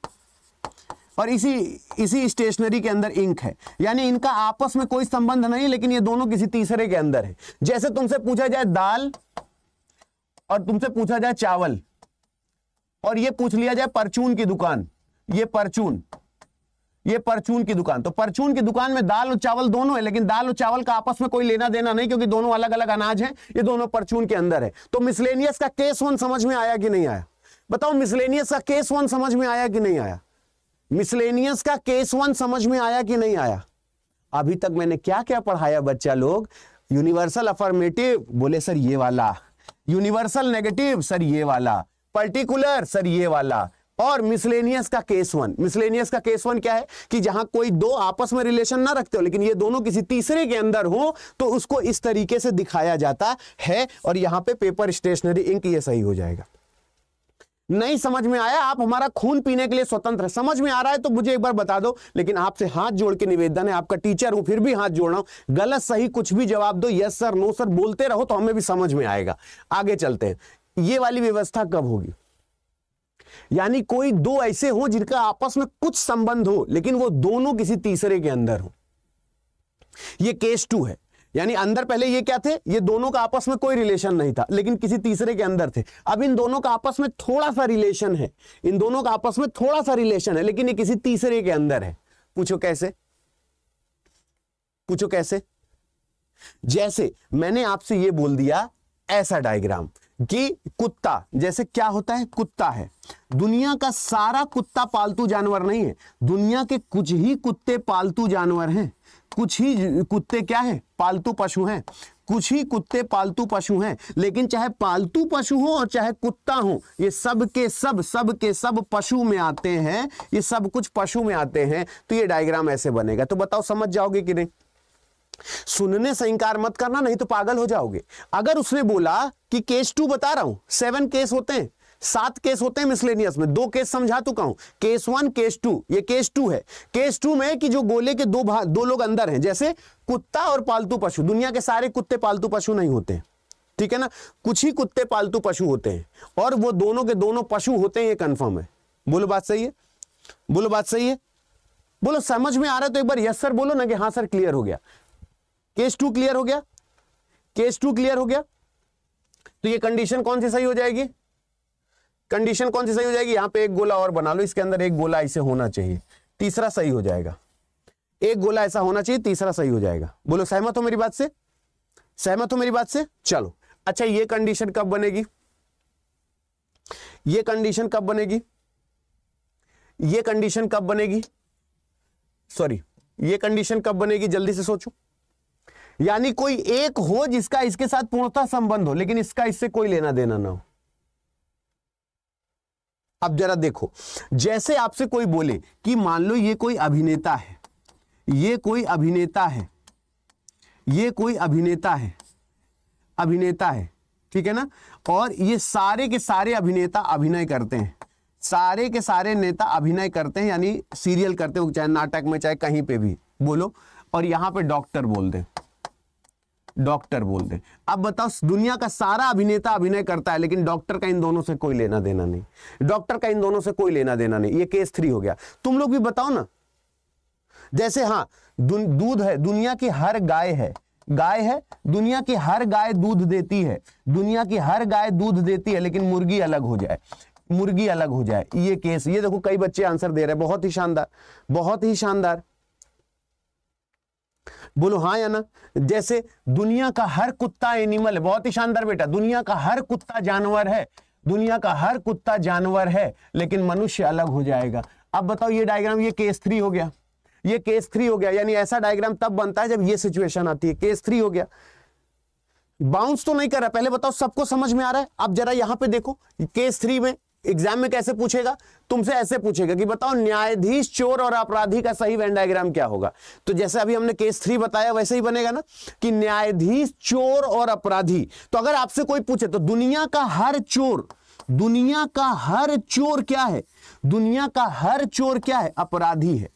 और इसी इसी स्टेशनरी के अंदर इंक है यानी इनका आपस में कोई संबंध नहीं लेकिन ये दोनों किसी तीसरे के अंदर है जैसे तुमसे पूछा जाए दाल और तुमसे पूछा जाए चावल और ये पूछ लिया जाए परचून की दुकान ये परचून ये परचून की दुकान तो परचून की दुकान में दाल और चावल दोनों है लेकिन दाल और चावल का आपस में कोई लेना देना नहीं क्योंकि दोनों अलग अलग अनाज है ये दोनों परचून के अंदर है तो मिसलेनियस का केस वन समझ में आया कि नहीं आया बताओ मिसलेनियस का केस वन समझ में आया कि नहीं आया मिसलेनियस का केस वन समझ में आया कि नहीं आया अभी तक मैंने क्या क्या पढ़ाया बच्चा लोग यूनिवर्सल अफर्मेटिव बोले सर ये वाला यूनिवर्सल नेगेटिव सर ये वाला पर्टिकुलर सर ये वाला और मिसलेनियस का केस वन मिसलेनियस का केस वन क्या है कि जहां कोई दो आपस में रिलेशन ना रखते हो लेकिन ये दोनों किसी तीसरे के अंदर हो तो उसको इस तरीके से दिखाया जाता है और यहां पे पेपर स्टेशनरी इंक ये सही हो जाएगा नहीं समझ में आया आप हमारा खून पीने के लिए स्वतंत्र है समझ में आ रहा है तो मुझे एक बार बता दो लेकिन आपसे हाथ जोड़ के निवेदन है आपका टीचर हूं फिर भी हाथ जोड़ रहा हूं गलत सही कुछ भी जवाब दो यस सर नो सर बोलते रहो तो हमें भी समझ में आएगा आगे चलते हैं ये वाली व्यवस्था कब होगी यानी कोई दो ऐसे हो जिनका आपस में कुछ संबंध हो लेकिन वो दोनों किसी तीसरे के अंदर हो ये केस टू है यानी अंदर पहले ये क्या थे ये दोनों का आपस में कोई रिलेशन नहीं था लेकिन किसी तीसरे के अंदर थे अब इन दोनों का आपस में थोड़ा सा रिलेशन है इन दोनों का आपस में थोड़ा सा रिलेशन है लेकिन ये किसी तीसरे के अंदर है पूछो कैसे पूछो कैसे जैसे मैंने आपसे ये बोल दिया ऐसा डायग्राम कि कुत्ता जैसे क्या होता है कुत्ता है दुनिया का सारा कुत्ता पालतू जानवर नहीं है दुनिया के कुछ ही कुत्ते पालतू जानवर हैं कुछ ही कुत्ते क्या है पालतू पशु हैं कुछ ही कुत्ते पालतू पशु हैं लेकिन चाहे पालतू पशु हो और चाहे कुत्ता हो ये सब के सब सब के सब पशु में आते हैं ये सब कुछ पशु में आते हैं तो ये डायग्राम ऐसे बनेगा तो बताओ समझ जाओगे कि नहीं सुनने से इंकार मत करना नहीं तो पागल हो जाओगे अगर उसने बोला कि केस टू बता रहा हूं सेवन केस होते हैं सात केस होते हैं मिसलेनियस में दो केस समझा चुका तो हूं केस वन केस टू ये केस टू है केस टू में कि जो गोले के दो दो लोग अंदर हैं जैसे कुत्ता और पालतू पशु दुनिया के सारे कुत्ते पालतू पशु नहीं होते ठीक है ना कुछ ही कुत्ते पालतू पशु होते हैं और वो दोनों के दोनों पशु होते हैं ये कंफर्म है बोलो बात सही है बोलो बात सही है बोलो समझ में आ रहा है तो एक बार यस सर बोलो ना कि हाँ सर क्लियर हो गया केस टू क्लियर हो गया केस टू क्लियर हो गया तो ये कंडीशन कौन सी सही हो जाएगी कंडीशन कौन सी सही हो जाएगी यहां पे एक गोला और बना लो इसके अंदर एक गोला ऐसे होना चाहिए तीसरा सही हो जाएगा एक गोला ऐसा होना चाहिए तीसरा सही हो जाएगा बोलो सहमत हो मेरी बात से सहमत हो मेरी बात से चलो अच्छा ये कंडीशन कब बनेगी ये कंडीशन कब बनेगी ये कंडीशन कब बनेगी सॉरी ये कंडीशन कब बनेगी जल्दी से सोचो यानी कोई एक हो जिसका इसके साथ पूर्णता संबंध हो लेकिन इसका इससे कोई लेना देना ना हो अब जरा देखो जैसे आपसे कोई बोले कि मान लो ये कोई अभिनेता है ये कोई अभिनेता है ये कोई अभिनेता है अभिनेता है ठीक है ना और ये सारे के सारे अभिनेता अभिनय करते हैं सारे के सारे नेता अभिनय करते हैं यानी सीरियल करते हो चाहे नाटक में चाहे कहीं पे भी बोलो और यहां पे डॉक्टर बोल दें डॉक्टर बोल दें अब बताओ दुनिया का सारा अभिनेता अभिनय करता है लेकिन डॉक्टर का इन दोनों से कोई लेना देना नहीं डॉक्टर का इन दोनों से कोई लेना देना नहीं ये केस थ्री हो गया तुम लोग भी बताओ ना जैसे हाँ दूध है दुनिया की हर गाय है गाय है दुनिया की हर गाय दूध देती है दुनिया की हर गाय दूध देती है लेकिन मुर्गी अलग हो जाए मुर्गी अलग हो जाए ये केस ये देखो कई बच्चे आंसर दे रहे हैं बहुत ही शानदार बहुत ही शानदार बोलो हाँ या ना जैसे दुनिया का हर कुत्ता एनिमल है बहुत ही शानदार बेटा दुनिया का हर कुत्ता जानवर है दुनिया का हर कुत्ता जानवर है लेकिन मनुष्य अलग हो जाएगा अब बताओ ये डायग्राम ये केस थ्री हो गया ये केस थ्री हो गया यानी ऐसा डायग्राम तब बनता है जब ये सिचुएशन आती है केस थ्री हो गया बाउंस तो नहीं कर रहा पहले बताओ सबको समझ में आ रहा है अब जरा यहां पे देखो केस थ्री में एग्जाम में कैसे पूछेगा तुमसे ऐसे पूछेगा कि बताओ न्यायाधीश चोर और अपराधी का सही वेन डायग्राम क्या होगा तो जैसे अभी हमने केस थ्री बताया वैसे ही बनेगा ना कि न्यायाधीश चोर और अपराधी तो अगर आपसे कोई पूछे तो दुनिया का हर चोर दुनिया का हर चोर क्या है दुनिया का हर चोर क्या है अपराधी है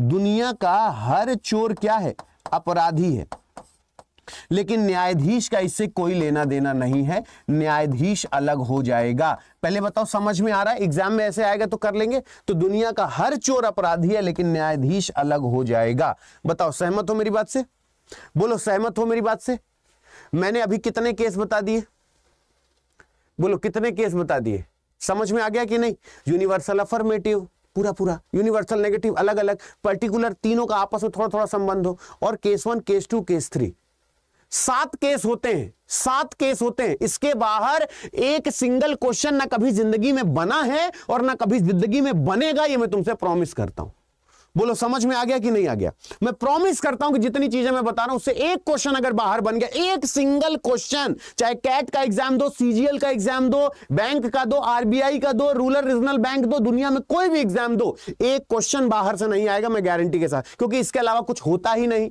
दुनिया का हर चोर क्या है अपराधी है लेकिन न्यायाधीश का इससे कोई लेना देना नहीं है न्यायाधीश अलग हो जाएगा पहले बताओ समझ में आ रहा है एग्जाम में ऐसे आएगा तो कर लेंगे तो दुनिया का हर चोर अपराधी है लेकिन न्यायाधीश अलग हो जाएगा बताओ सहमत हो मेरी बात से बोलो सहमत हो मेरी बात से मैंने अभी कितने केस बता दिए बोलो कितने केस बता दिए समझ में आ गया कि नहीं यूनिवर्सल अफर्मेटिव पूरा पूरा यूनिवर्सल नेगेटिव अलग अलग पर्टिकुलर तीनों का आपस में थोड़ा थोड़ा संबंध हो और case one case two case three सात केस होते हैं सात केस होते हैं इसके बाहर एक सिंगल क्वेश्चन ना कभी जिंदगी में बना है और ना कभी जिंदगी में बनेगा ये मैं तुमसे प्रॉमिस करता हूं बोलो समझ में आ गया कि नहीं आ गया मैं प्रॉमिस करता हूं कि जितनी चीजें मैं बता रहा हूं उससे एक क्वेश्चन अगर बाहर बन गया एक सिंगल क्वेश्चन चाहे कैट का एग्जाम दो सीजीएल का एग्जाम दो बैंक का दो आरबीआई का दो रूरल रीजनल बैंक दो दुनिया में कोई भी एग्जाम दो एक क्वेश्चन बाहर से नहीं आएगा मैं गारंटी के साथ क्योंकि इसके अलावा कुछ होता ही नहीं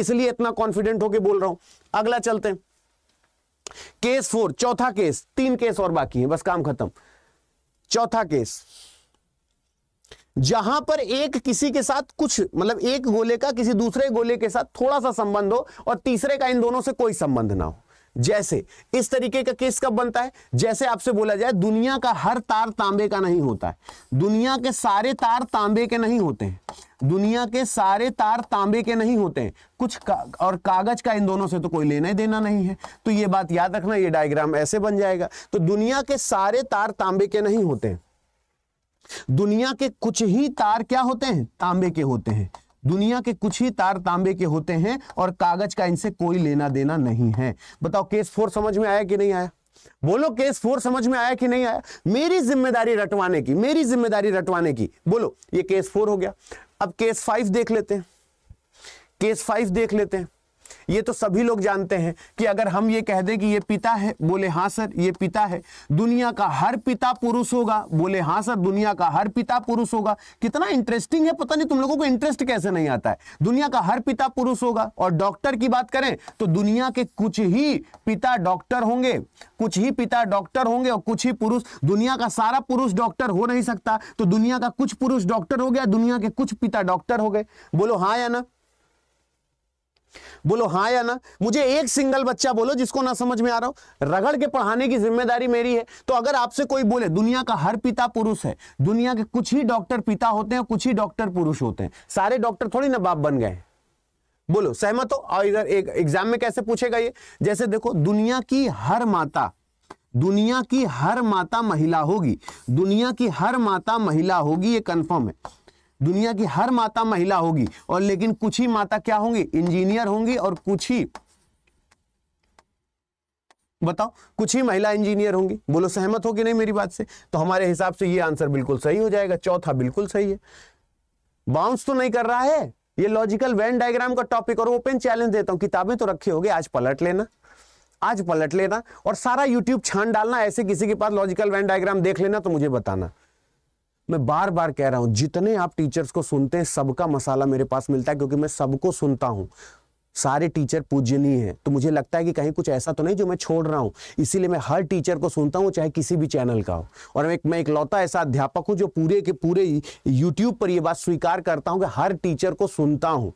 इसलिए इतना कॉन्फिडेंट होकर बोल रहा हूं अगला चलते हैं केस फोर चौथा केस तीन केस और बाकी हैं बस काम खत्म चौथा केस जहां पर एक किसी के साथ कुछ मतलब एक गोले का किसी दूसरे गोले के साथ थोड़ा सा संबंध हो और तीसरे का इन दोनों से कोई संबंध ना हो जैसे इस तरीके का केस कब बनता है जैसे आपसे बोला जाए दुनिया का हर तार तांबे का नहीं होता है दुनिया के सारे तार तांबे के नहीं होते हैं दुनिया के सारे तार तांबे के नहीं होते हैं कुछ का, और कागज का इन दोनों से तो कोई लेना ही देना नहीं है तो ये बात याद रखना ये डायग्राम ऐसे बन जाएगा तो दुनिया के सारे तार तांबे के नहीं होते दुनिया के कुछ ही तार क्या होते हैं तांबे के होते हैं दुनिया के कुछ ही तार तांबे के होते हैं और कागज का इनसे कोई लेना देना नहीं है बताओ केस फोर समझ में आया कि नहीं आया बोलो केस फोर समझ में आया कि नहीं आया मेरी जिम्मेदारी रटवाने की मेरी जिम्मेदारी रटवाने की बोलो ये केस फोर हो गया अब केस फाइव देख लेते हैं केस फाइव देख लेते हैं ये तो सभी लोग जानते हैं कि अगर हम ये कह दें कि ये पिता है बोले हाँ सर ये पिता है दुनिया का हर पिता पुरुष होगा बोले हाँ सर दुनिया का हर पिता पुरुष होगा कितना इंटरेस्टिंग है पता नहीं तुम लोगों को इंटरेस्ट कैसे नहीं आता है दुनिया का हर पिता पुरुष होगा और डॉक्टर की बात करें तो दुनिया के कुछ ही पिता डॉक्टर होंगे कुछ ही पिता डॉक्टर होंगे और कुछ ही पुरुष दुनिया का सारा पुरुष डॉक्टर हो नहीं सकता तो दुनिया का कुछ पुरुष डॉक्टर हो गया दुनिया के कुछ पिता डॉक्टर हो गए बोलो हाँ या ना बोलो हाँ या ना मुझे एक सिंगल बच्चा बोलो जिसको ना समझ में आ रहा हो रगड़ के पढ़ाने की जिम्मेदारी मेरी है तो अगर आपसे कोई बोले दुनिया का हर पिता पुरुष है दुनिया के कुछ ही डॉक्टर पिता होते हैं कुछ ही डॉक्टर पुरुष होते हैं सारे डॉक्टर थोड़ी ना बाप बन गए बोलो सहमत हो और इधर एक एग्जाम में कैसे पूछेगा ये जैसे देखो दुनिया की हर माता दुनिया की हर माता महिला होगी दुनिया की हर माता महिला होगी ये कंफर्म है दुनिया की हर माता महिला होगी और लेकिन कुछ ही माता क्या होंगी इंजीनियर होंगी और कुछ ही बताओ कुछ ही महिला इंजीनियर होंगी बोलो सहमत हो कि नहीं मेरी बात से तो हमारे हिसाब से ये आंसर बिल्कुल सही हो जाएगा चौथा बिल्कुल सही है बाउंस तो नहीं कर रहा है ये लॉजिकल वैन डायग्राम का टॉपिक और ओपन चैलेंज देता हूं किताबें तो रखी होगी आज पलट लेना आज पलट लेना और सारा यूट्यूब छान डालना ऐसे किसी के पास लॉजिकल वैन डायग्राम देख लेना तो मुझे बताना मैं बार बार कह रहा हूं जितने आप टीचर्स को सुनते हैं सबका मसाला मेरे पास मिलता है क्योंकि मैं सबको सुनता हूं सारे टीचर पूजनीय हैं तो मुझे लगता है कि कहीं कुछ ऐसा तो नहीं जो मैं छोड़ रहा हूँ इसीलिए मैं हर टीचर को सुनता हूँ चाहे किसी भी चैनल का हो और मैं एक मैं लौता ऐसा अध्यापक हूँ जो पूरे के पूरे यूट्यूब पर यह बात स्वीकार करता हूँ कि हर टीचर को सुनता हूँ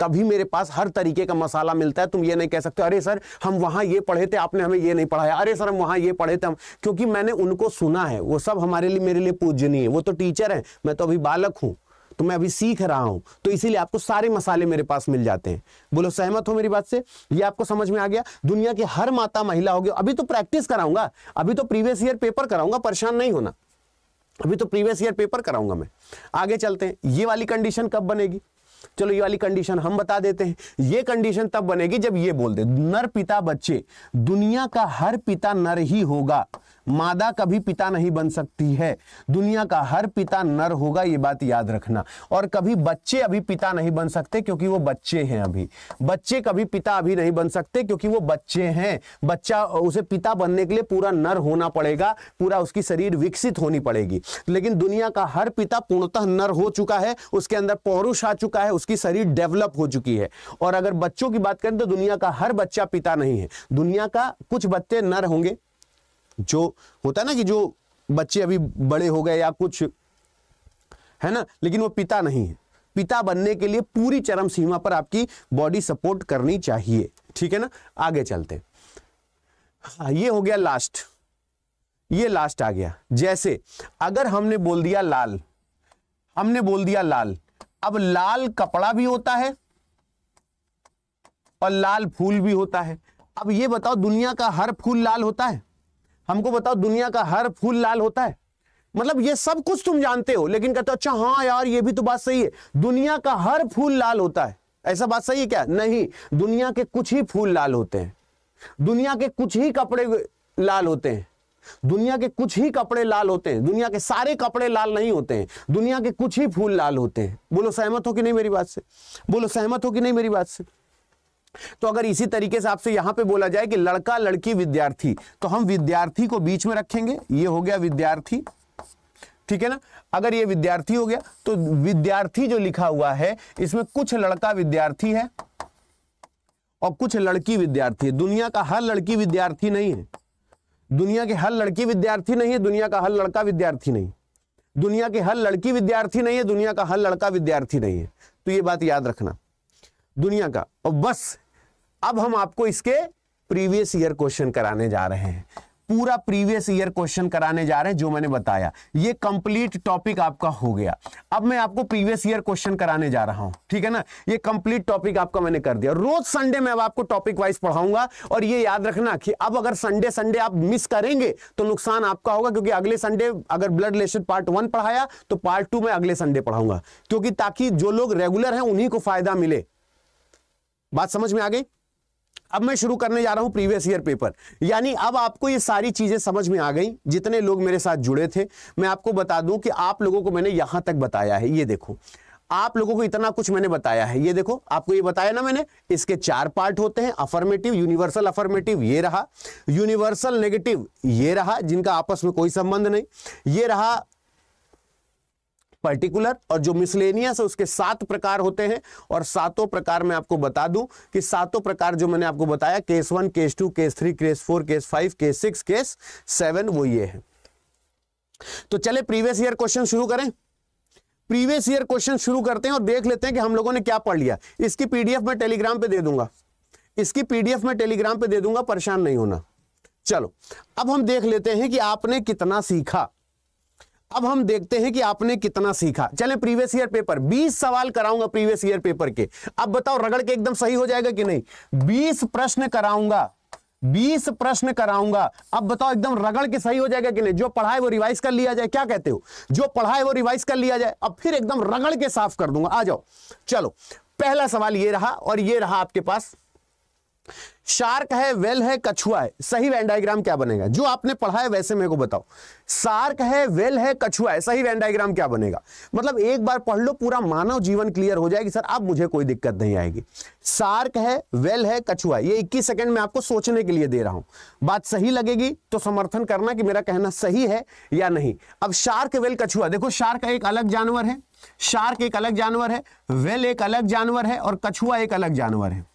तभी मेरे पास हर तरीके का मसाला मिलता है तुम ये नहीं कह सकते अरे सर हम वहां ये पढ़े थे आपने हमें ये नहीं पढ़ाया अरे सर हम वहां ये पढ़े थे हम क्योंकि मैंने उनको सुना है वो सब हमारे लिए मेरे लिए पूजनीय है वो तो टीचर है मैं तो अभी बालक हूं तो मैं अभी सीख रहा हूं तो इसीलिए आपको सारे मसाले मेरे पास मिल जाते हैं बोलो सहमत हो मेरी बात से ये आपको समझ में आ गया दुनिया की हर माता महिला होगी अभी तो प्रैक्टिस कराऊंगा अभी तो प्रीवियस ईयर पेपर कराऊंगा परेशान नहीं होना अभी तो प्रीवियस ईयर पेपर कराऊंगा मैं आगे चलते हैं ये वाली कंडीशन कब बनेगी चलो ये वाली कंडीशन हम बता देते हैं ये कंडीशन तब बनेगी जब ये बोल दे नर पिता बच्चे दुनिया का हर पिता नर ही होगा मादा कभी पिता नहीं बन सकती है दुनिया का हर पिता नर होगा ये बात याद रखना और कभी बच्चे अभी पिता नहीं बन सकते क्योंकि वो बच्चे हैं अभी बच्चे कभी पिता अभी नहीं बन सकते क्योंकि वो बच्चे हैं बच्चा उसे पिता बनने के लिए पूरा नर होना पड़ेगा पूरा उसकी शरीर विकसित होनी पड़ेगी लेकिन दुनिया का हर पिता पूर्णतः नर हो चुका है उसके अंदर पौरुष आ चुका है उसकी शरीर डेवलप हो चुकी है और अगर बच्चों की बात करें तो दुनिया का हर बच्चा पिता नहीं है दुनिया का कुछ बच्चे नर होंगे जो होता है ना कि जो बच्चे अभी बड़े हो गए या कुछ है ना लेकिन वो पिता नहीं है पिता बनने के लिए पूरी चरम सीमा पर आपकी बॉडी सपोर्ट करनी चाहिए ठीक है ना आगे चलते हाँ ये हो गया लास्ट ये लास्ट आ गया जैसे अगर हमने बोल दिया लाल हमने बोल दिया लाल अब लाल कपड़ा भी होता है और लाल फूल भी होता है अब ये बताओ दुनिया का हर फूल लाल होता है हमको बताओ दुनिया का हर फूल लाल होता है मतलब ये सब कुछ तुम जानते हो लेकिन कहते हो अच्छा हाँ यार ये भी तो बात सही है दुनिया का हर फूल लाल होता है ऐसा बात सही है क्या नहीं दुनिया के कुछ ही फूल लाल होते हैं दुनिया के कुछ ही कपड़े लाल होते हैं दुनिया के कुछ ही कपड़े लाल होते हैं दुनिया के सारे कपड़े लाल नहीं होते हैं दुनिया के कुछ ही फूल लाल होते हैं बोलो सहमत हो कि नहीं मेरी बात से बोलो सहमत हो कि नहीं मेरी बात से तो अगर इसी तरीके से आपसे यहां पे बोला जाए कि लड़का लड़की विद्यार्थी तो हम विद्यार्थी को बीच में रखेंगे ये हो गया विद्यार्थी ठीक है ना अगर ये विद्यार्थी हो गया तो विद्यार्थी जो लिखा हुआ है इसमें कुछ लड़का विद्यार्थी है और कुछ लड़की विद्यार्थी है दुनिया का हर लड़की विद्यार्थी नहीं है दुनिया के हर लड़की विद्यार्थी नहीं है दुनिया का हर लड़का विद्यार्थी नहीं दुनिया के हर लड़की विद्यार्थी नहीं है दुनिया का हर लड़का विद्यार्थी नहीं है तो ये बात याद रखना दुनिया का और बस अब हम आपको इसके प्रीवियस ईयर क्वेश्चन कराने जा रहे हैं पूरा प्रीवियस ईयर क्वेश्चन कराने जा रहे हैं जो मैंने बताया ये कंप्लीट टॉपिक आपका हो गया अब मैं आपको प्रीवियस ईयर क्वेश्चन कराने जा रहा हूं ठीक है ना ये कंप्लीट टॉपिक आपका मैंने कर दिया रोज संडे मैं अब आपको टॉपिक वाइज पढ़ाऊंगा और ये याद रखना कि अब अगर संडे संडे आप मिस करेंगे तो नुकसान आपका होगा क्योंकि अगले संडे अगर ब्लड रिलेशन पार्ट वन पढ़ाया तो पार्ट टू में अगले संडे पढ़ाऊंगा क्योंकि ताकि जो लोग रेगुलर हैं उन्हीं को फायदा मिले बात समझ में आ गई अब मैं शुरू करने जा रहा हूं प्रीवियस ईयर पेपर यानी अब आपको ये सारी चीजें समझ में आ गई जितने लोग मेरे साथ जुड़े थे मैं आपको बता दूं कि आप लोगों को मैंने यहां तक बताया है ये देखो आप लोगों को इतना कुछ मैंने बताया है ये देखो आपको ये बताया ना मैंने इसके चार पार्ट होते हैं अफर्मेटिव यूनिवर्सल अफर्मेटिव ये रहा यूनिवर्सल नेगेटिव ये रहा जिनका आपस में कोई संबंध नहीं ये रहा पर्टिकुलर और जो मिसलेनियस है उसके सात प्रकार होते हैं और सातों प्रकार मैं आपको बता दूं कि सातों प्रकार जो मैंने आपको बताया case one case two case three case four case five case six case seven वो ये है तो चले प्रीवियस ईयर क्वेश्चन शुरू करें प्रीवियस ईयर क्वेश्चन शुरू करते हैं और देख लेते हैं कि हम लोगों ने क्या पढ़ लिया इसकी पीडीएफ में टेलीग्राम पर दे दूंगा इसकी पीडीएफ में टेलीग्राम पर दे दूंगा परेशान नहीं होना चलो अब हम देख लेते हैं कि आपने कितना सीखा अब हम देखते हैं कि आपने कितना सीखा चले प्रीवियस ईयर पेपर 20 सवाल कराऊंगा प्रीवियस ईयर पेपर के अब बताओ रगड़ के एकदम सही हो जाएगा कि नहीं 20 प्रश्न कराऊंगा 20 प्रश्न कराऊंगा अब बताओ एकदम रगड़ के सही हो जाएगा कि नहीं जो पढ़ाए वो रिवाइज कर लिया जाए क्या कहते हो जो पढ़ाए वो रिवाइज कर लिया जाए अब फिर एकदम रगड़ के साफ कर दूंगा आ जाओ चलो पहला सवाल ये रहा और ये रहा आपके पास शार्क है वेल है कछुआ है सही वैन डायग्राम क्या बनेगा जो आपने पढ़ा है वैसे मेरे को बताओ शार्क है वेल है कछुआ है सही वैन डायग्राम क्या बनेगा मतलब एक बार पढ़ लो पूरा मानव जीवन क्लियर हो जाएगी सर अब मुझे कोई दिक्कत नहीं आएगी शार्क है वेल है कछुआ है ये इक्कीस सेकेंड में आपको सोचने के लिए दे रहा हूं बात सही लगेगी तो समर्थन करना कि मेरा कहना सही है या नहीं अब शार्क वेल कछुआ देखो शार्क एक अलग जानवर है शार्क एक अलग जानवर है वेल एक अलग जानवर है और कछुआ एक अलग जानवर है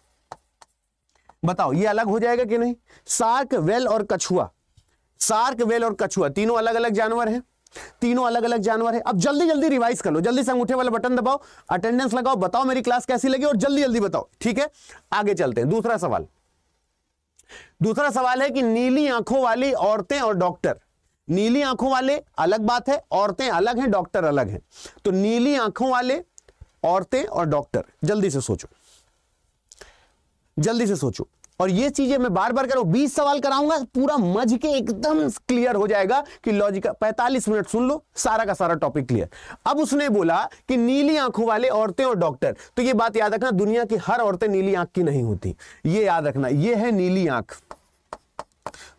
बताओ ये अलग हो जाएगा कि नहीं सार्क वेल और कछुआ सार्क वेल और कछुआ तीनों अलग अलग जानवर हैं तीनों अलग अलग जानवर है अब जल्दी जल्दी रिवाइज कर लो जल्दी से अंगूठे वाला बटन दबाओ अटेंडेंस लगाओ बताओ मेरी क्लास कैसी लगी और जल्दी जल्दी बताओ ठीक है आगे चलते हैं दूसरा सवाल दूसरा सवाल है कि नीली आंखों वाली औरतें और डॉक्टर नीली आंखों वाले अलग बात है औरतें अलग हैं डॉक्टर अलग हैं तो नीली आंखों वाले औरतें और डॉक्टर जल्दी से सोचो जल्दी से सोचो और ये चीजें मैं बार बार करो बीस सवाल कराऊंगा पूरा मज के एकदम क्लियर हो जाएगा कि लॉजिक पैंतालीस मिनट सुन लो सारा का सारा टॉपिक क्लियर अब उसने बोला कि नीली आंखों वाले औरतें और डॉक्टर तो ये बात याद रखना दुनिया की हर औरतें नीली आंख की नहीं होती ये याद रखना ये है नीली आंख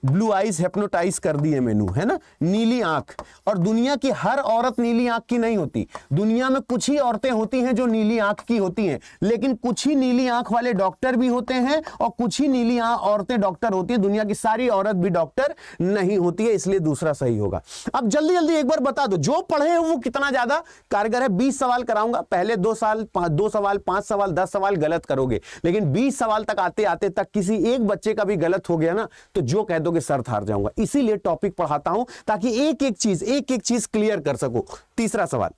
ब्लू आईज हेप्नोटाइज कर दिए मेनू है ना नीली आंख और दुनिया की हर औरत नीली आंख की नहीं होती दुनिया में कुछ ही औरतें होती हैं जो नीली आंख की होती हैं लेकिन कुछ ही नीली आंख वाले डॉक्टर भी होते हैं और कुछ ही नीली आंख औरतें डॉक्टर होती हैं दुनिया की सारी औरत भी डॉक्टर नहीं होती है इसलिए दूसरा सही होगा अब जल्दी जल्दी एक बार बता दो जो पढ़े हैं वो कितना ज्यादा कारगर है बीस सवाल कराऊंगा पहले दो साल दो सवाल पांच सवाल दस सवाल गलत करोगे लेकिन बीस सवाल तक आते आते तक किसी एक बच्चे का भी गलत हो गया ना तो जो यूं कह दो सर थार जाऊंगा इसीलिए टॉपिक पढ़ाता हूं ताकि एक एक चीज एक एक चीज क्लियर कर सको तीसरा सवाल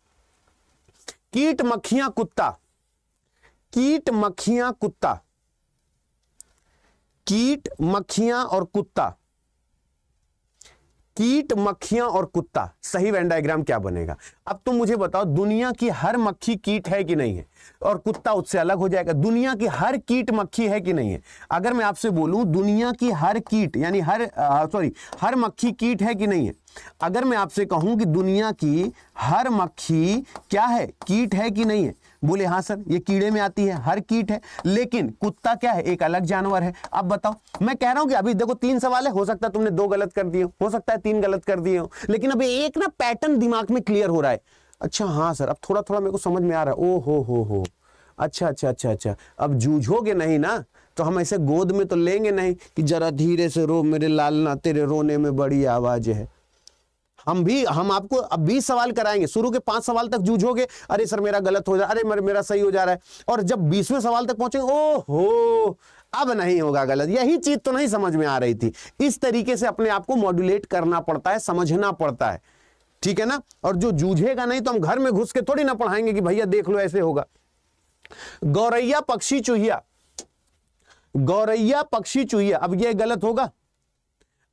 कीट मक्खियां कुत्ता कीट मक्खियां कुत्ता कीट मक्खियां और कुत्ता कीट मक्खियां और कुत्ता सही वेन डायग्राम क्या बनेगा अब तुम मुझे बताओ दुनिया की हर मक्खी कीट है कि नहीं है और कुत्ता उससे अलग हो जाएगा दुनिया की हर कीट मक्खी है कि नहीं है अगर मैं आपसे बोलूं दुनिया की हर कीट यानी हर सॉरी हर मक्खी कीट है कि नहीं है अगर मैं आपसे कहूं कि दुनिया की हर मक्खी क्या है कीट है कि नहीं है बोले हाँ सर ये कीड़े में आती है हर कीट है लेकिन कुत्ता क्या है एक अलग जानवर है अब बताओ मैं कह रहा हूँ कि अभी देखो तीन सवाल है हो सकता है तुमने दो गलत कर दिए हो सकता है तीन गलत कर दिए हो लेकिन अभी एक ना पैटर्न दिमाग में क्लियर हो रहा है अच्छा हाँ सर अब थोड़ा थोड़ा मेरे को समझ में आ रहा है ओ हो हो हो अच्छा अच्छा अच्छा अच्छा अब जूझोगे नहीं ना तो हम ऐसे गोद में तो लेंगे नहीं कि जरा धीरे से रो मेरे लाल ना तेरे रोने में बड़ी आवाज है हम भी हम आपको अब बीस सवाल कराएंगे शुरू के पांच सवाल तक जूझोगे अरे सर मेरा गलत हो जा रहा अरे मेरा सही हो जा रहा है और जब बीसवें सवाल तक पहुंचेंगे ओ हो अब नहीं होगा गलत यही चीज तो नहीं समझ में आ रही थी इस तरीके से अपने आप को मॉड्यूलेट करना पड़ता है समझना पड़ता है ठीक है ना और जो जूझेगा नहीं तो हम घर में घुस के थोड़ी ना पढ़ाएंगे कि भैया देख लो ऐसे होगा गौरैया पक्षी चूहिया गौरैया पक्षी चूहिया अब ये गलत होगा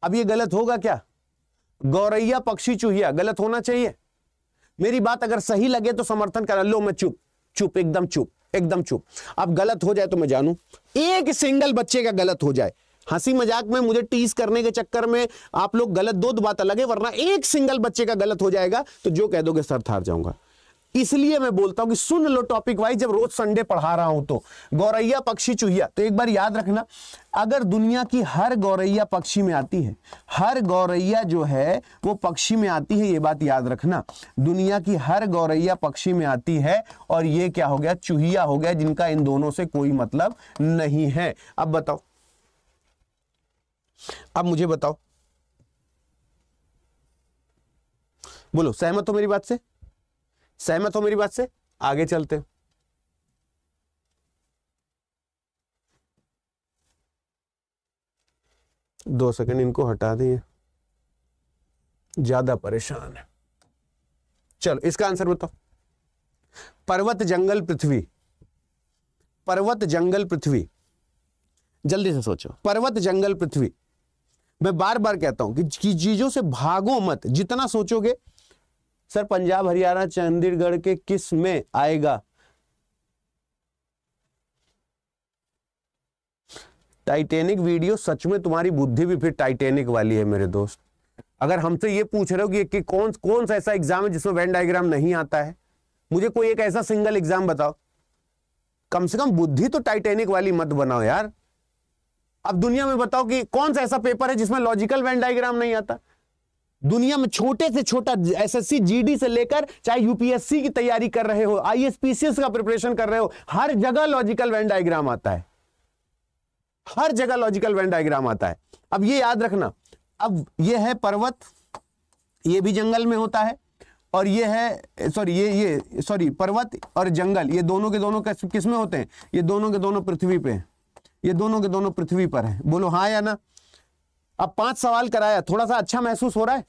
अब ये गलत होगा क्या गौरैया पक्षी चूहिया गलत होना चाहिए मेरी बात अगर सही लगे तो समर्थन कर लो मैं चुप चुप एकदम चुप एकदम चुप अब गलत हो जाए तो मैं जानू एक सिंगल बच्चे का गलत हो जाए हंसी मजाक में मुझे टीस करने के चक्कर में आप लोग गलत दो बात अलग है वरना एक सिंगल बच्चे का गलत हो जाएगा तो जो कह दोगे सर थार जाऊंगा इसलिए मैं बोलता हूं कि सुन लो टॉपिक वाइज जब रोज संडे पढ़ा रहा हूं तो गौरैया पक्षी चूहिया तो एक बार याद रखना अगर दुनिया की हर गौरैया पक्षी में आती है हर गौरैया जो है वो पक्षी में आती है ये बात याद रखना दुनिया की हर गौरैया पक्षी में आती है और ये क्या हो गया चूहिया हो गया जिनका इन दोनों से कोई मतलब नहीं है अब बताओ अब मुझे बताओ बोलो सहमत हो मेरी बात से सहमत हो मेरी बात से आगे चलते हो दो सेकंड इनको हटा दिए ज्यादा परेशान है चलो इसका आंसर बताओ पर्वत जंगल पृथ्वी पर्वत जंगल पृथ्वी जल्दी से सोचो पर्वत जंगल पृथ्वी मैं बार बार कहता हूं कि चीजों से भागो मत जितना सोचोगे सर पंजाब हरियाणा चंडीगढ़ के किस में आएगा टाइटेनिक वीडियो सच में तुम्हारी बुद्धि भी फिर टाइटेनिक वाली है मेरे दोस्त अगर हमसे ये पूछ रहे हो कि, कि कौन कौन सा ऐसा एग्जाम है जिसमें वेन डायग्राम नहीं आता है मुझे कोई एक ऐसा सिंगल एग्जाम बताओ कम से कम बुद्धि तो टाइटेनिक वाली मत बनाओ यार अब दुनिया में बताओ कि कौन सा ऐसा पेपर है जिसमें लॉजिकल वेन डायग्राम नहीं आता दुनिया में छोटे से छोटा एसएससी जीडी से लेकर चाहे यूपीएससी की तैयारी कर रहे हो आईएसपीसीएस का प्रिपरेशन कर रहे हो हर जगह लॉजिकल वैन डायग्राम आता है हर जगह लॉजिकल वैन डायग्राम आता है अब ये याद रखना अब ये है पर्वत ये भी जंगल में होता है और ये है सॉरी ये ये सॉरी पर्वत और जंगल ये दोनों के दोनों किसमें होते हैं ये दोनों के दोनों पृथ्वी पे ये दोनों के दोनों पृथ्वी पर है बोलो हाँ या ना अब पांच सवाल कराया थोड़ा सा अच्छा महसूस हो रहा है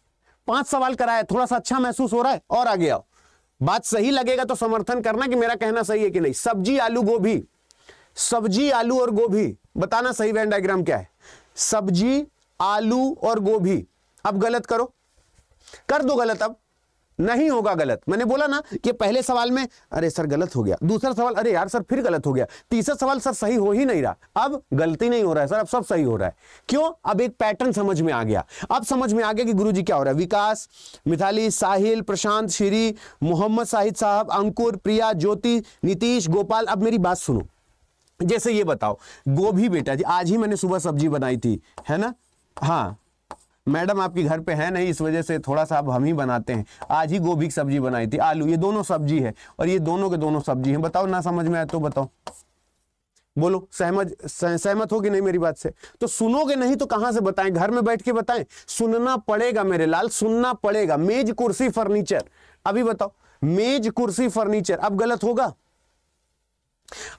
पांच सवाल कराया थोड़ा सा अच्छा महसूस हो रहा है और आगे आओ बात सही लगेगा तो समर्थन करना कि मेरा कहना सही है कि नहीं सब्जी आलू गोभी सब्जी आलू और गोभी बताना सही वैन डायग्राम क्या है सब्जी आलू और गोभी अब गलत करो कर दो गलत अब नहीं होगा गलत मैंने बोला ना कि पहले सवाल में अरे सर गलत हो गया दूसरा सवाल अरे यार सर फिर गलत हो गया तीसरा सवाल सर सही हो ही नहीं रहा अब गलती नहीं हो रहा है सर अब सब सही हो रहा है क्यों अब एक पैटर्न समझ में आ गया अब समझ में आ गया कि गुरु जी क्या हो रहा है विकास मिथाली साहिल प्रशांत श्री मोहम्मद साहिद साहब अंकुर प्रिया ज्योति नीतीश गोपाल अब मेरी बात सुनो जैसे ये बताओ गोभी बेटा जी आज ही मैंने सुबह सब्जी बनाई थी है ना हाँ मैडम आपके घर पे है नहीं इस वजह से थोड़ा सा आप हम ही बनाते हैं आज ही गोभी की सब्जी बनाई थी आलू ये दोनों सब्जी है और ये दोनों के दोनों सब्जी है बताओ ना समझ में आए तो बताओ बोलो सहमत सहमत हो कि नहीं मेरी बात से तो सुनोगे नहीं तो कहां से बताएं घर में बैठ के बताएं सुनना पड़ेगा मेरे लाल सुनना पड़ेगा मेज कुर्सी फर्नीचर अभी बताओ मेज कुर्सी फर्नीचर अब गलत होगा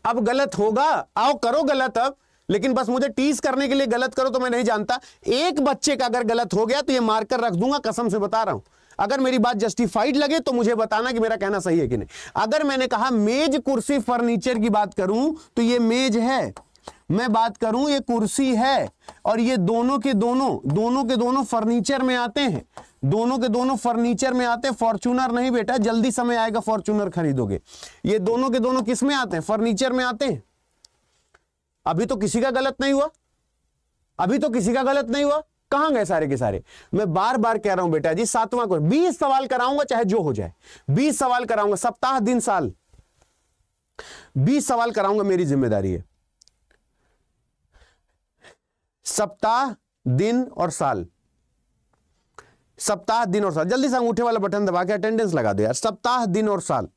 अब गलत होगा आओ करो गलत अब लेकिन बस मुझे टीस करने के लिए गलत करो तो मैं नहीं जानता एक बच्चे का अगर गलत हो गया तो ये मार्कर रख दूंगा कसम से बता रहा हूं अगर मेरी बात जस्टिफाइड लगे तो मुझे बताना कि मेरा कहना सही है कि नहीं अगर मैंने कहा मेज कुर्सी फर्नीचर की बात करूं तो ये मेज है मैं बात करूं ये कुर्सी है और ये दोनों के दोनों दोनों के दोनों फर्नीचर में आते हैं दोनों के दोनों फर्नीचर में आते हैं फॉर्चूनर नहीं बेटा जल्दी समय आएगा फॉर्चूनर खरीदोगे ये दोनों के दोनों किस में आते हैं फर्नीचर में आते हैं अभी तो किसी का गलत नहीं हुआ अभी तो किसी का गलत नहीं हुआ कहां गए सारे के सारे मैं बार बार कह रहा हूं बेटा जी सातवां को बीस सवाल कराऊंगा चाहे जो हो जाए बीस सवाल कराऊंगा सप्ताह दिन साल बीस सवाल कराऊंगा मेरी जिम्मेदारी है सप्ताह दिन और साल सप्ताह दिन और साल जल्दी से अंगूठे वाला बटन दबा के अटेंडेंस लगा दो यार सप्ताह दिन और साल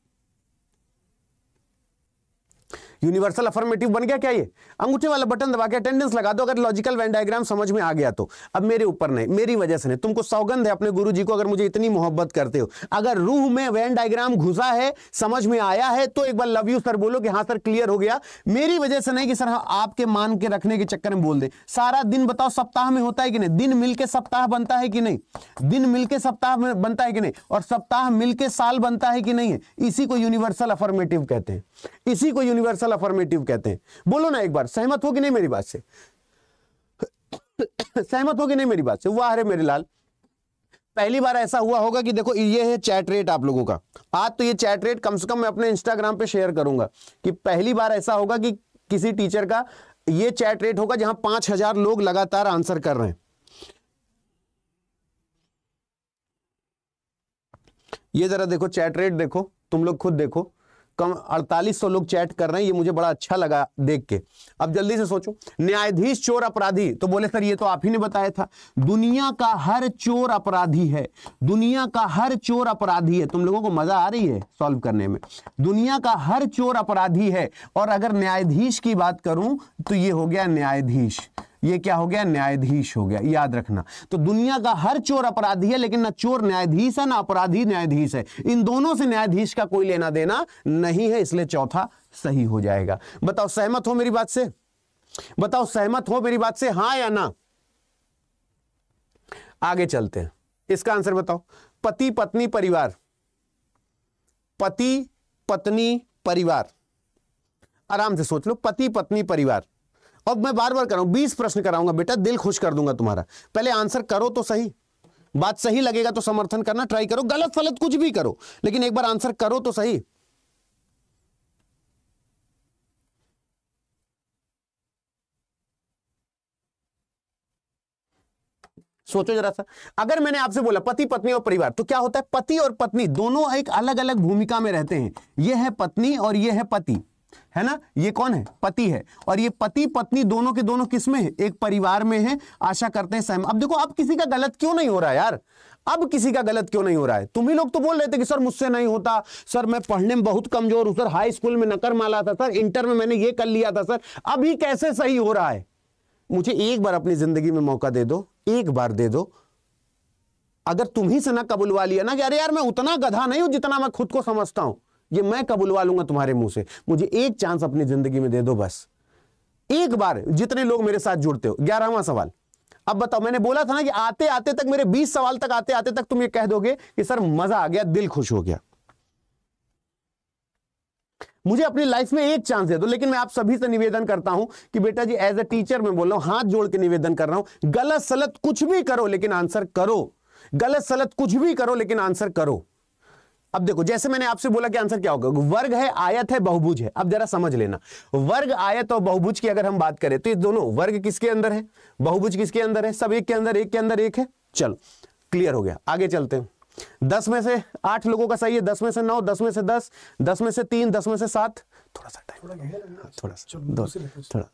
यूनिवर्सल अफर्मेटिव बन गया क्या ये अंगूठे वाला बटन दबा के अटेंडेंस लगा दो अगर लॉजिकल वैन डायग्राम समझ में आ गया तो अब मेरे ऊपर नहीं मेरी वजह से नहीं तुमको सौगंध है अपने गुरु जी को अगर मुझे इतनी मोहब्बत करते हो अगर रूह में वैन डायग्राम घुसा है समझ में आया है तो एक बार लव यू सर बोलो कि हाँ सर क्लियर हो गया मेरी वजह से नहीं कि सर हाँ, आपके मान के रखने के चक्कर में बोल दे सारा दिन बताओ सप्ताह में होता है कि नहीं दिन मिलके सप्ताह बनता है कि नहीं दिन मिलके सप्ताह में बनता है कि नहीं और सप्ताह मिलके साल बनता है कि नहीं इसी को यूनिवर्सल अफर्मेटिव कहते हैं इसी को यूनिवर्सल पार्शल अफर्मेटिव कहते हैं बोलो ना एक बार सहमत हो कि नहीं मेरी बात से सहमत हो कि नहीं मेरी बात से वाह अरे मेरे लाल पहली बार ऐसा हुआ होगा कि देखो ये है चैट रेट आप लोगों का आज तो ये चैट रेट कम से कम मैं अपने इंस्टाग्राम पे शेयर करूंगा कि पहली बार ऐसा होगा कि किसी टीचर का ये चैट रेट होगा जहां पांच हजार लोग लगातार आंसर कर रहे हैं ये जरा देखो चैट रेट देखो तुम लोग खुद देखो कम अड़तालीस सौ लोग चैट कर रहे हैं ये मुझे बड़ा अच्छा लगा देख के अब जल्दी से सोचो न्यायाधीश चोर अपराधी तो बोले सर ये तो आप ही ने बताया था दुनिया का हर चोर अपराधी है दुनिया का हर चोर अपराधी है तुम लोगों को मजा आ रही है सॉल्व करने में दुनिया का हर चोर अपराधी है और अगर न्यायाधीश की बात करूं तो ये हो गया न्यायाधीश ये क्या हो गया न्यायाधीश हो गया याद रखना तो दुनिया का हर चोर अपराधी है लेकिन ना चोर न्यायाधीश है ना अपराधी न्यायाधीश है इन दोनों से न्यायाधीश का कोई लेना देना नहीं है इसलिए चौथा सही हो जाएगा बताओ सहमत हो मेरी बात से बताओ सहमत हो मेरी बात से हां या ना आगे चलते हैं इसका आंसर बताओ पति पत्नी परिवार पति पत्नी परिवार आराम से सोच लो पति पत्नी परिवार अब मैं बार बार कर बीस प्रश्न कराऊंगा बेटा दिल खुश कर दूंगा तुम्हारा पहले आंसर करो तो सही बात सही लगेगा तो समर्थन करना ट्राई करो गलत फलत कुछ भी करो लेकिन एक बार आंसर करो तो सही सोचो जरा सा अगर मैंने आपसे बोला पति पत्नी और परिवार तो क्या होता है पति और पत्नी दोनों एक अलग अलग भूमिका में रहते हैं यह है पत्नी और यह है पति है ना ये कौन है पति है और ये पति पत्नी दोनों के दोनों किस में है एक परिवार में है आशा करते हैं सहम अब देखो अब किसी का गलत क्यों नहीं हो रहा यार अब किसी का गलत क्यों नहीं हो रहा है तुम ही लोग तो बोल रहे थे कि सर मुझसे नहीं होता सर मैं पढ़ने में बहुत कमजोर हूं सर हाई स्कूल में नकर माला था सर इंटर में मैंने ये कर लिया था सर अभी कैसे सही हो रहा है मुझे एक बार अपनी जिंदगी में मौका दे दो एक बार दे दो अगर तुम ही से ना कबुलवा लिया ना कि अरे यार मैं उतना गधा नहीं हूं जितना मैं खुद को समझता हूं ये मैं कबुलवा लूंगा तुम्हारे मुंह से मुझे एक चांस अपनी जिंदगी में दे दो बस एक बार जितने लोग मेरे साथ जुड़ते हो ग्यारहवा सवाल अब बताओ मैंने बोला था ना कि आते आते तक मेरे 20 सवाल तक आते आते तक तुम ये कह दोगे कि सर मजा आ गया दिल खुश हो गया मुझे अपनी लाइफ में एक चांस दे दो लेकिन मैं आप सभी से निवेदन करता हूं कि बेटा जी एज ए टीचर मैं बोल रहा हूं हाथ जोड़ के निवेदन कर रहा हूं गलत सलत कुछ भी करो लेकिन आंसर करो गलत सलत कुछ भी करो लेकिन आंसर करो अब देखो जैसे मैंने आपसे बोला कि आंसर क्या होगा वर्ग है आयत है बहुभुज है अब जरा समझ लेना वर्ग आयत और बहुभुज की अगर हम बात करें तो ये दोनों वर्ग किसके अंदर है बहुभुज किसके अंदर है सब एक के अंदर एक के अंदर एक है चलो क्लियर हो गया आगे चलते हैं दस में से आठ लोगों का सही है दस में से नौ दस में से दस दस में से तीन दस में से सात थोड़ा सा टाइम थोड़ा सा थोड़ा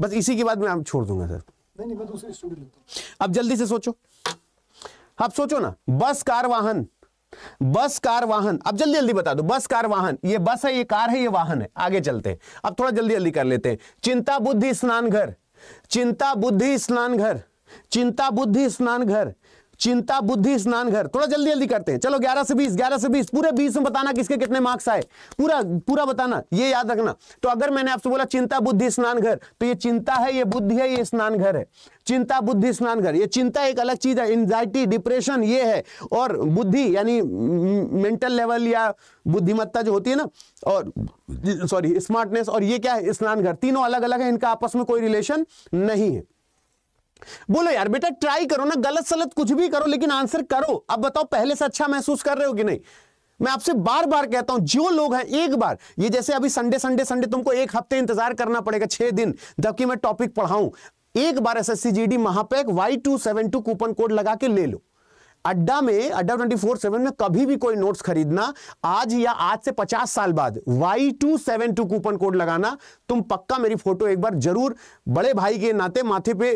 बस इसी के बाद मैं छोड़ दूंगा सर नहीं नहीं मैं दूसरी अब जल्दी से सोचो आप सोचो ना बस कार वाहन बस कार वाहन अब जल्दी जल्दी बता दो बस कार वाहन ये बस है ये कार है ये वाहन है आगे चलते हैं अब थोड़ा जल्दी जल्दी कर लेते हैं चिंता बुद्धि स्नान घर चिंता बुद्धि स्नान घर चिंता बुद्धि स्नान घर चिंता बुद्धि स्नान घर थोड़ा जल्दी जल्दी करते हैं चलो 11 से 20 11 से 20 पूरे 20 में बताना किसके कितने मार्क्स आए पूरा पूरा बताना ये याद रखना तो अगर मैंने आपसे बोला चिंता बुद्धि स्नान घर तो ये चिंता है ये बुद्धि है ये स्नान घर है चिंता बुद्धि स्नान घर ये चिंता एक अलग चीज है एंजाइटी डिप्रेशन ये है और बुद्धि यानी मेंटल लेवल या बुद्धिमत्ता जो होती है ना और सॉरी स्मार्टनेस और ये क्या है स्नान घर तीनों अलग अलग है इनका आपस में कोई रिलेशन नहीं है बोलो यार बेटा ट्राई करो ना गलत सलत कुछ भी करो लेकिन आंसर करो अब बताओ पहले से अच्छा महसूस कर रहे हो कि नहीं मैं आपसे बार बार कहता हूं जो लोग हैं एक बार ये जैसे अभी संडे संडे संडे तुमको एक हफ्ते इंतजार करना पड़ेगा छह दिन जबकि मैं टॉपिक पढ़ाऊं एक बार S S C G D महापैक Y two seven two coupon code लगा के ले लो अड्डा में अड्डा ट्वेंटी फोर सेवन में कभी भी कोई नोट्स खरीदना आज या आज से पचास साल बाद Y two seven two coupon code लगाना तुम पक्का मेरी फोटो एक बार जरूर बड़े भाई के नाते माथे पे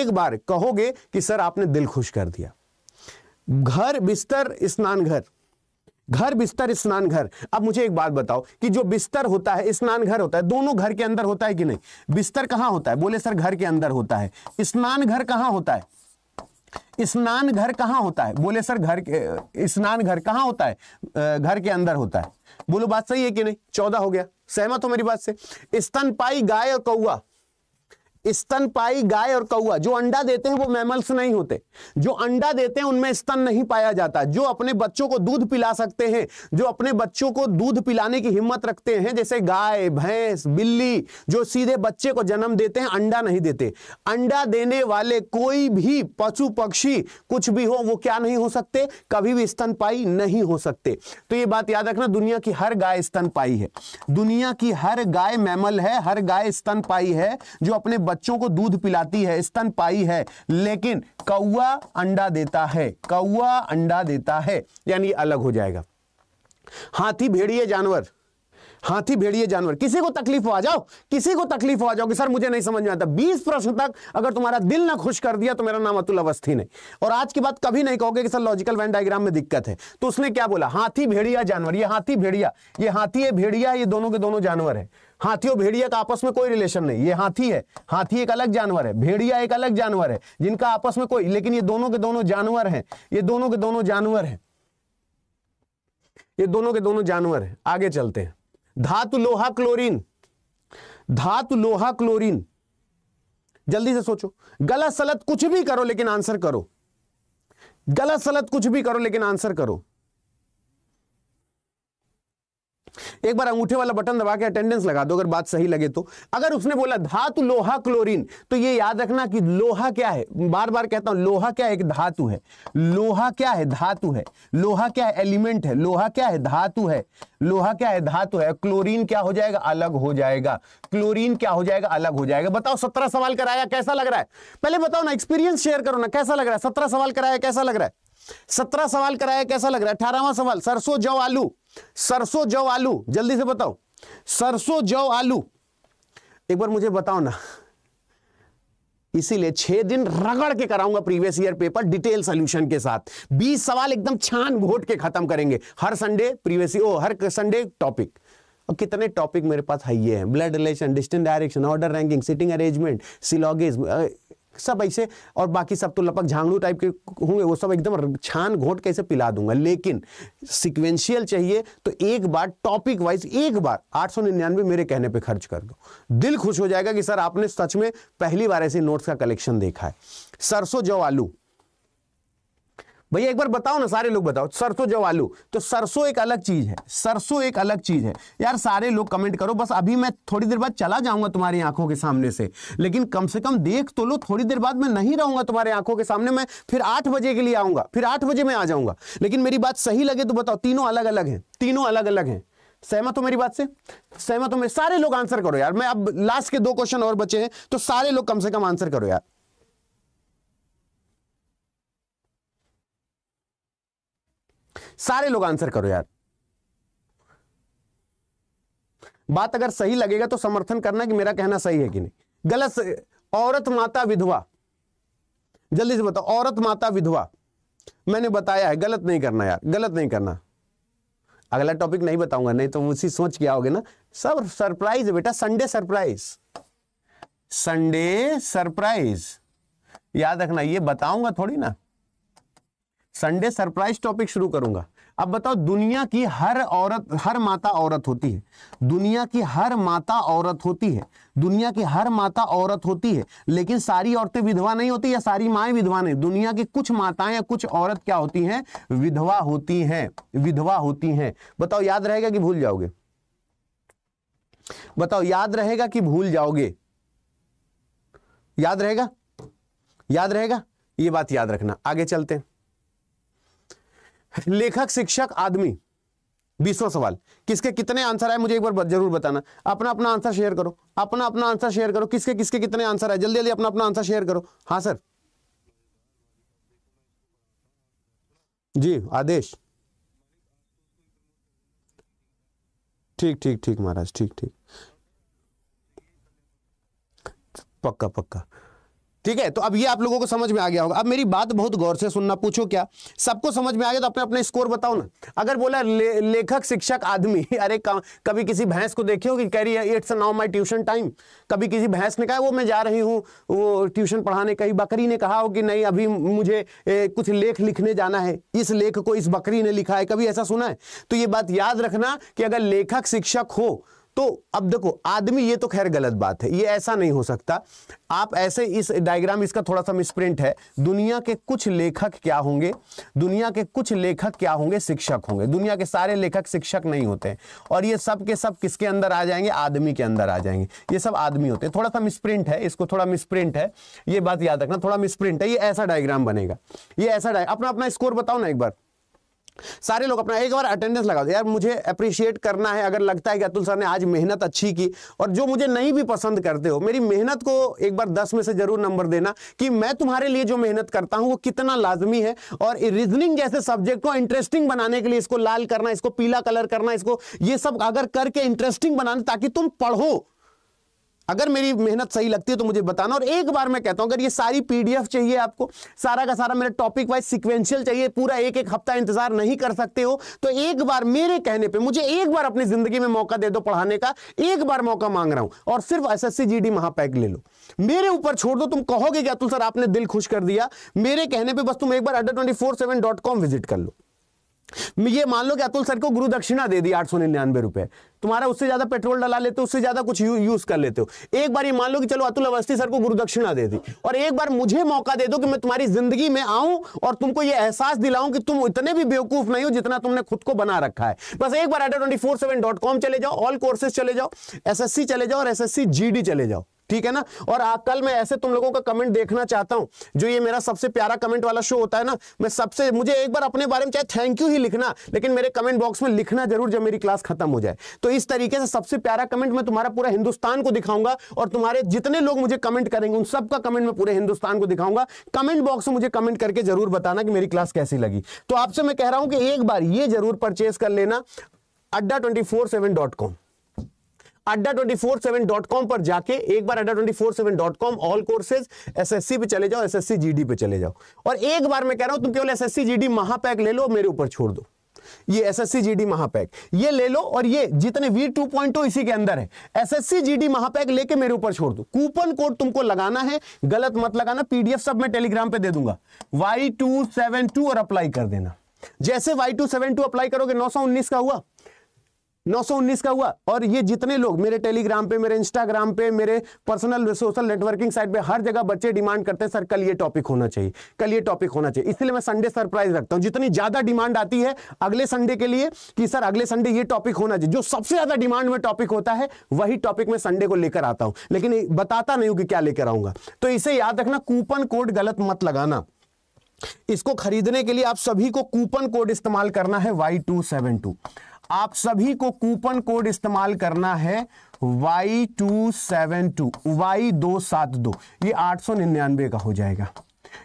एक बार कहोगे कि सर आपने दिल खुश कर दिया घर बिस्तर स्नान घर घर बिस्तर स्नान घर अब मुझे एक बात बताओ कि जो बिस्तर होता है स्नान घर होता है दोनों घर के अंदर होता है कि नहीं बिस्तर कहां होता है बोले सर घर के अंदर होता है स्नान घर कहां होता है स्नान घर कहां होता है बोले सर घर के स्नान घर कहां होता है घर के अंदर होता है बोलो बात सही है कि नहीं चौदह हो गया सहमत हो मेरी बात से स्तनपाई गाय और कौआ स्तनपाई गाय और कौआ जो अंडा देते हैं वो मैमल्स नहीं होते जो अंडा देते हैं उनमें स्तन नहीं पाया जाता जो अपने बच्चों को दूध पिला सकते हैं जो अपने बच्चों को दूध पिलाने की हिम्मत रखते हैं जैसे गाय भैंस बिल्ली जो सीधे बच्चे को जन्म देते हैं अंडा नहीं देते अंडा देने वाले कोई भी पशु पक्षी कुछ भी हो वो क्या नहीं हो सकते कभी भी स्तनपाई नहीं हो सकते तो ये बात याद रखना दुनिया की हर गाय स्तनपाई है दुनिया की हर गाय मैमल है हर गाय स्तनपाई है जो अपने बच्चों को दूध पिलाती है स्तन पाई है लेकिन कौआ अंडा देता है कौआ अंडा देता है यानी अलग हो जाएगा हाथी भेड़िए जानवर हाथी भेड़िए जानवर किसी को तकलीफ हो आ जाओ किसी को तकलीफ हो आ जाओ कि सर मुझे नहीं समझ में आता 20 प्रश्न तक अगर तुम्हारा दिल ना खुश कर दिया तो मेरा नाम अतुल अवस्थी नहीं और आज की बात कभी नहीं कहोगे कि सर लॉजिकल वैन डायग्राम में दिक्कत है तो उसने क्या बोला हाथी भेड़िया जानवर ये हाथी भेड़िया ये हाथी है भेड़िया ये दोनों के दोनों जानवर है हाथियों भेड़िया का आपस में कोई रिलेशन नहीं ये हाथी है हाथी एक अलग जानवर है भेड़िया एक अलग जानवर है जिनका आपस में कोई लेकिन ये दोनों के दोनों जानवर हैं ये दोनों के दोनों जानवर हैं ये दोनों के दोनों जानवर हैं आगे चलते हैं धातु लोहा क्लोरीन धातु लोहा क्लोरीन जल्दी से सोचो गलत सलत कुछ भी करो लेकिन आंसर करो गलत सलत कुछ भी करो लेकिन आंसर करो एक बार अंगूठे वाला बटन दबा के अटेंडेंस लगा दो अगर बात सही लगे तो अगर उसने बोला धातु लोहा क्लोरीन तो ये याद रखना कि लोहा क्या है बार बार कहता हूं लोहा क्या है एक धातु है लोहा क्या है धातु है लोहा क्या है एलिमेंट है लोहा क्या है धातु है लोहा क्या है धातु है क्लोरीन क्या हो जाएगा अलग हो जाएगा क्लोरीन क्या हो जाएगा अलग हो जाएगा बताओ सत्रह सवाल कराया कैसा लग रहा है पहले बताओ ना एक्सपीरियंस शेयर करो ना कैसा लग रहा है सत्रह सवाल कराया कैसा लग रहा है सत्रह सवाल कराया कैसा लग रहा है अठारहवा सवाल सरसों जौ आलू सरसों जौ आलू जल्दी से बताओ सरसों जौ आलू एक बार मुझे बताओ ना इसीलिए छह दिन रगड़ के कराऊंगा previous year paper detail solution के साथ बीस सवाल एकदम छान घोट के खत्म करेंगे हर संडे प्रीवियस ओ हर संडे टॉपिक और कितने टॉपिक मेरे पास है ये है blood relation distance direction order ranking sitting arrangement syllogism सब ऐसे और बाकी सब तो लपक झांगड़ू टाइप के होंगे वो सब एकदम छान घोट कैसे पिला दूंगा लेकिन सिक्वेंशियल चाहिए तो एक बार टॉपिक वाइज एक बार आठ मेरे कहने पर खर्च कर दो दिल खुश हो जाएगा कि सर आपने सच में पहली बार ऐसे नोट्स का कलेक्शन देखा है सरसों जो आलू भैया एक बार बताओ ना सारे लोग बताओ सरसों जब आलू तो सरसों एक अलग चीज है सरसों एक अलग चीज है यार सारे लोग कमेंट करो बस अभी मैं थोड़ी देर बाद चला जाऊंगा तुम्हारी आंखों के सामने से लेकिन कम से कम देख तो लो थोड़ी देर बाद मैं नहीं रहूंगा तुम्हारे आंखों के सामने मैं फिर आठ बजे के लिए आऊंगा फिर आठ बजे मैं आ जाऊंगा लेकिन मेरी बात सही लगे तो बताओ तीनों अलग अलग है तीनों अलग अलग है सहमत हो मेरी बात से सहमत हो मेरे सारे लोग आंसर करो यार मैं अब लास्ट के दो क्वेश्चन और बचे हैं तो सारे लोग कम से कम आंसर करो यार सारे लोग आंसर करो यार बात अगर सही लगेगा तो समर्थन करना कि मेरा कहना सही है कि नहीं गलत औरत माता विधवा जल्दी से बताओ औरत माता विधवा मैंने बताया है गलत नहीं करना यार गलत नहीं करना अगला टॉपिक नहीं बताऊंगा नहीं तो उसी सोच के आओगे ना सब सरप्राइज बेटा संडे सरप्राइज संडे सरप्राइज याद रखना ये बताऊंगा थोड़ी ना संडे सरप्राइज टॉपिक शुरू करूंगा अब बताओ दुनिया की हर औरत हर माता औरत होती है दुनिया की हर माता औरत होती है दुनिया की हर माता औरत होती है लेकिन सारी औरतें विधवा नहीं होती या सारी माए विधवा नहीं दुनिया की कुछ माताएं या कुछ औरत क्या होती हैं विधवा होती हैं विधवा होती हैं बताओ याद रहेगा कि भूल जाओगे बताओ याद रहेगा कि भूल जाओगे याद रहेगा याद रहेगा ये बात याद रखना आगे चलते हैं लेखक शिक्षक आदमी बीसवा सवाल किसके कितने आंसर आए मुझे एक बार जरूर बताना अपना अपना आंसर शेयर करो अपना अपना आंसर शेयर करो किसके किसके कितने आंसर आए जल्दी जल्दी अपना अपना आंसर शेयर करो हाँ सर जी आदेश ठीक ठीक ठीक महाराज ठीक ठीक पक्का पक्का ठीक है तो अब ये आप लोगों को समझ में आ गया होगा अब मेरी बात बहुत गौर से सुनना पूछो क्या सबको समझ में आ गया तो अपने अपने स्कोर बताओ ना अगर बोला ले, लेखक शिक्षक आदमी अरे कभी किसी भैंस को देखे हो कि कह रही है it's now my tuition time कभी किसी भैंस ने कहा वो मैं जा रही हूँ वो ट्यूशन पढ़ाने कहीं बकरी ने कहा हो कि नहीं अभी मुझे ए, कुछ लेख लिखने जाना है इस लेख को इस बकरी ने लिखा है कभी ऐसा सुना है तो ये बात याद रखना कि अगर लेखक शिक्षक हो तो अब देखो आदमी ये तो खैर गलत बात है ये ऐसा नहीं हो सकता आप ऐसे इस डायग्राम इसका थोड़ा सा मिसप्रिंट है दुनिया के कुछ लेखक क्या होंगे दुनिया के कुछ लेखक क्या होंगे शिक्षक होंगे दुनिया के सारे लेखक शिक्षक नहीं होते और ये सब के सब किसके अंदर आ जाएंगे आदमी के अंदर आ जाएंगे ये सब आदमी होते हैं थोड़ा सा मिसप्रिंट है इसको थोड़ा मिसप्रिंट है ये बात याद रखना थोड़ा मिसप्रिंट है ये ऐसा डायग्राम बनेगा ये ऐसा अपना अपना स्कोर बताओ ना एक बार सारे लोग अपना एक बार अटेंडेंस लगा दो यार मुझे अप्रिशिएट करना है अगर लगता है कि अतुल सर ने आज मेहनत अच्छी की और जो मुझे नहीं भी पसंद करते हो मेरी मेहनत को एक बार दस में से जरूर नंबर देना कि मैं तुम्हारे लिए जो मेहनत करता हूं वो कितना लाजमी है और रीजनिंग जैसे सब्जेक्ट को इंटरेस्टिंग बनाने के लिए इसको लाल करना इसको पीला कलर करना इसको ये सब अगर करके इंटरेस्टिंग बनाना ताकि तुम पढ़ो अगर मेरी मेहनत सही लगती है तो मुझे बताना और एक बार मैं कहता हूं अगर ये सारी पीडीएफ चाहिए आपको सारा का सारा मेरे टॉपिक वाइज सिक्वेंशियल चाहिए पूरा एक एक हफ्ता इंतजार नहीं कर सकते हो तो एक बार मेरे कहने पर मुझे एक बार अपनी जिंदगी में मौका दे दो पढ़ाने का एक बार मौका मांग रहा हूं और सिर्फ एस एस महापैक ले लो मेरे ऊपर छोड़ दो तुम कहोगे क्या तुम सर आपने दिल खुश कर दिया मेरे कहने पर बस तुम एक बार अड्डा विजिट कर लो ये मान लो कि अतुल सर को गुरु दक्षिणा दे दी आठ सौ निन्यानवे रुपए तुम्हारा उससे ज्यादा पेट्रोल डला लेते हो उससे ज्यादा कुछ यू, यूज कर लेते हो एक बार ये मान लो कि चलो अतुल अवस्थी सर को गुरु दक्षिणा दे दी और एक बार मुझे मौका दे दो कि मैं तुम्हारी जिंदगी में आऊं और तुमको ये एहसास दिलाऊं कि तुम इतने भी बेवकूफ नहीं हो जितना तुमने खुद को बना रखा है बस एक बार एटा ट्वेंटी चले जाओ ऑल कोर्सेज चले जाओ एस चले जाओ और एस एस चले जाओ ठीक है ना और कल मैं ऐसे तुम लोगों का कमेंट देखना चाहता हूं जो ये मेरा सबसे प्यारा कमेंट वाला शो होता है ना मैं सबसे मुझे एक बार अपने बारे में चाहे थैंक यू ही लिखना लेकिन मेरे कमेंट बॉक्स में लिखना जरूर जब मेरी क्लास खत्म हो जाए तो इस तरीके से सबसे प्यारा कमेंट मैं तुम्हारा पूरा हिंदुस्तान को दिखाऊंगा और तुम्हारे जितने लोग मुझे कमेंट करेंगे उन सबका कमेंट मैं पूरे हिंदुस्तान को दिखाऊंगा कमेंट बॉक्स में मुझे कमेंट करके जरूर बताना कि मेरी क्लास कैसी लगी तो आपसे मैं कह रहा हूं कि एक बार ये जरूर परचेज कर लेना Adda twenty four seven dot com Adda twenty four seven dot com पर जाके एक बार Adda twenty four seven dot com all courses SSC पे चले जाओ एसएससी जीडी पे चले जाओ और एक बार मैं कह रहा हूं तुम केवल एसएससी जीडी महापैक ले लो मेरे ऊपर छोड़ दो ये एसएससी जीडी महापैक ये ले लो और ये जितने वी टू पॉइंट इसी के अंदर है एसएससी जीडी महापैक लेके मेरे ऊपर छोड़ दो कूपन कोड तुमको लगाना है गलत मत लगाना पीडीएफ सब मैं टेलीग्राम पे दे दूंगा वाई टू सेवन टू और अप्लाई कर देना जैसे y272 अप्लाई करोगे 919 का हुआ 919 का हुआ और ये जितने लोग मेरे टेलीग्राम पे मेरे इंस्टाग्राम पे मेरे पर्सनल सोशल नेटवर्किंग साइट पे हर जगह बच्चे डिमांड करते हैं सर कल ये टॉपिक होना चाहिए कल ये टॉपिक होना चाहिए इसलिए मैं संडे सरप्राइज रखता हूँ जितनी ज्यादा डिमांड आती है अगले संडे के लिए कि सर अगले संडे ये टॉपिक होना चाहिए जो सबसे ज्यादा डिमांड में टॉपिक होता है वही टॉपिक मैं संडे को लेकर आता हूं लेकिन बताता नहीं हूं कि क्या लेकर आऊंगा तो इसे याद रखना कूपन कोड गलत मत लगाना इसको खरीदने के लिए आप सभी को कूपन कोड इस्तेमाल करना है वाई टू सेवन टू आप सभी को कूपन कोड इस्तेमाल करना है Y two seven two Y दो सात दो ये आठ सौ निन्यानवे का हो जाएगा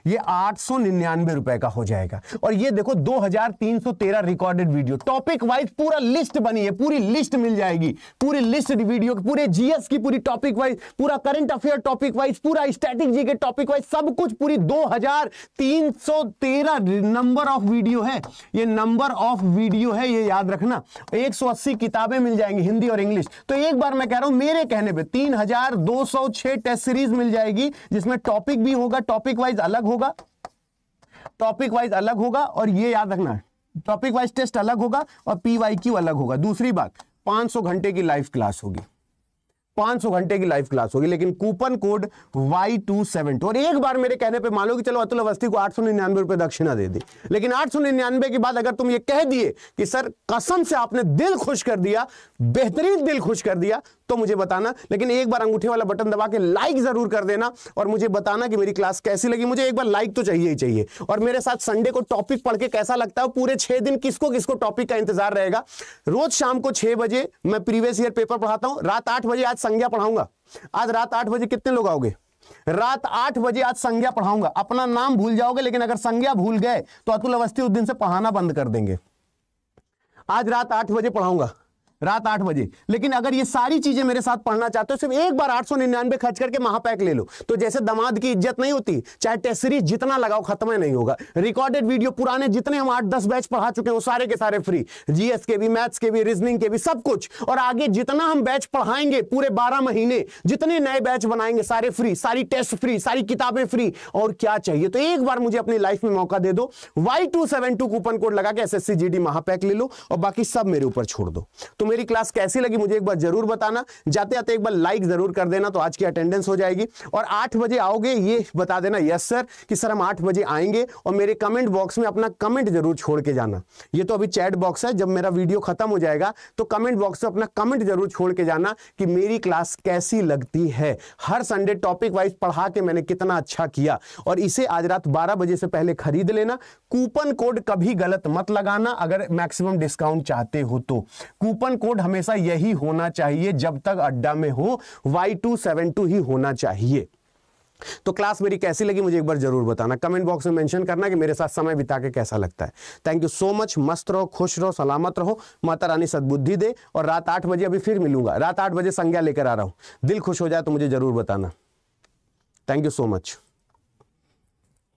ये आठ सौ निन्यानवे रुपए का हो जाएगा और ये देखो दो हजार तीन सौ तेरह रिकॉर्डेड वीडियो टॉपिक वाइज पूरा लिस्ट बनी है पूरी लिस्ट मिल जाएगी पूरी लिस्ट वीडियो पूरे जीएस की पूरी टॉपिक वाइज पूरा करंट अफेयर टॉपिक वाइज पूरा static G K topic wise सब कुछ पूरी दो हजार तीन सौ तेरह नंबर ऑफ वीडियो है ये नंबर ऑफ वीडियो है ये याद रखना अस्सी किताबें मिल जाएंगी हिंदी और इंग्लिश तो एक बार मैं कह रहा हूं मेरे कहने सौ छह टेस्ट सीरीज मिल जाएगी जिसमें टॉपिक भी होगा टॉपिक वाइज अलग अलग होगा टॉपिक वाइज अलग होगा और ये याद रखना टॉपिक वाइज टेस्ट अलग होगा और पी वाई क्यू अलग होगा दूसरी बात 500 घंटे की लाइव क्लास होगी 500 घंटे की लाइव क्लास होगी लेकिन coupon code Y two seven two और एक बार मेरे कहने पे मान लो कि चलो अतुल अवस्थी को आठ सौ निन्यानवे रुपये दक्षिणा दे दी लेकिन आठ सौ निन्यानवे के बाद अगर तुम ये कह दिए कि सर कसम से आपने दिल खुश कर दिया बेहतरीन दिल खुश कर दिया तो मुझे बताना लेकिन एक बार अंगूठे वाला बटन दबा के लाइक जरूर कर देना और मुझे बताना कि मेरी क्लास कैसी लगी मुझे एक बार लाइक तो चाहिए ही चाहिए और मेरे साथ संडे को टॉपिक पढ़ के कैसा लगता है पूरे छह दिन किसको किसको टॉपिक का इंतजार रहेगा रोज शाम को छह बजे मैं प्रीवियस ईयर पेपर पढ़ाता हूं रात आठ बजे आज संज्ञा पढ़ाऊंगा आज रात आठ बजे कितने लोग आओगे रात आठ बजे आज संज्ञा पढ़ाऊंगा अपना नाम भूल जाओगे लेकिन अगर संज्ञा भूल गए तो अतुल अवस्थी उस दिन से पढ़ाना बंद कर देंगे आज रात आठ बजे पढ़ाऊंगा रात आठ बजे लेकिन अगर ये सारी चीजें मेरे साथ पढ़ना चाहते हो सिर्फ एक बार आठ सौ निन्यानवे खर्च करके महापैक ले लो तो जैसे दमाद की इज्जत नहीं होती चाहे टेस्ट सीरीज जितना लगाओ खत्म ही नहीं होगा रिकॉर्डेड वीडियो पुराने जितने हम आठ दस बैच पढ़ा चुके हैं सारे के सारे फ्री जीएस के भी मैथ्स के भी रीजनिंग के भी सब कुछ और आगे जितना हम बैच पढ़ाएंगे पूरे बारह महीने जितने नए बैच बनाएंगे सारे फ्री सारी टेस्ट फ्री सारी किताबें फ्री और क्या चाहिए तो एक बार मुझे अपनी लाइफ में मौका दे दो Y two seven two coupon code लगा के S S C G D महापैक ले लो और बाकी सब मेरे ऊपर छोड़ दो तो तो मेरी क्लास कैसी लगी मुझे एक बार जरूर बताना जाते जाते एक बार लाइक जरूर कर देना तो आज की अटेंडेंस हो जाएगी और आठ बजे आओगे ये बता देना यस सर कि सर हम आठ बजे आएंगे और मेरे कमेंट बॉक्स में अपना कमेंट जरूर छोड़ के जाना ये तो अभी चैट बॉक्स है जब मेरा वीडियो खत्म हो जाएगा तो कमेंट बॉक्स में अपना कमेंट जरूर छोड़ के जाना कि मेरी क्लास कैसी लगती है हर संडे टॉपिक वाइज पढ़ा के मैंने कितना अच्छा किया और इसे आज रात बारह बजे से पहले खरीद लेना कूपन कोड कभी गलत मत लगाना अगर मैक्सिमम डिस्काउंट चाहते हो तो कूपन कोड हमेशा यही होना चाहिए जब तक अड्डा में हो वाई टू सेवन टू ही होना चाहिए तो क्लास मेरी कैसी लगी मुझे एक बार जरूर बताना कमेंट बॉक्स में मेंशन करना कि मेरे साथ समय बिता के कैसा लगता है थैंक यू सो मच मस्त रहो खुश रहो सलामत रहो माता रानी सद्बुद्धि दे और रात आठ बजे अभी फिर मिलूंगा रात आठ बजे संज्ञा लेकर आ रहा हूं दिल खुश हो जाए तो मुझे जरूर बताना थैंक यू सो मच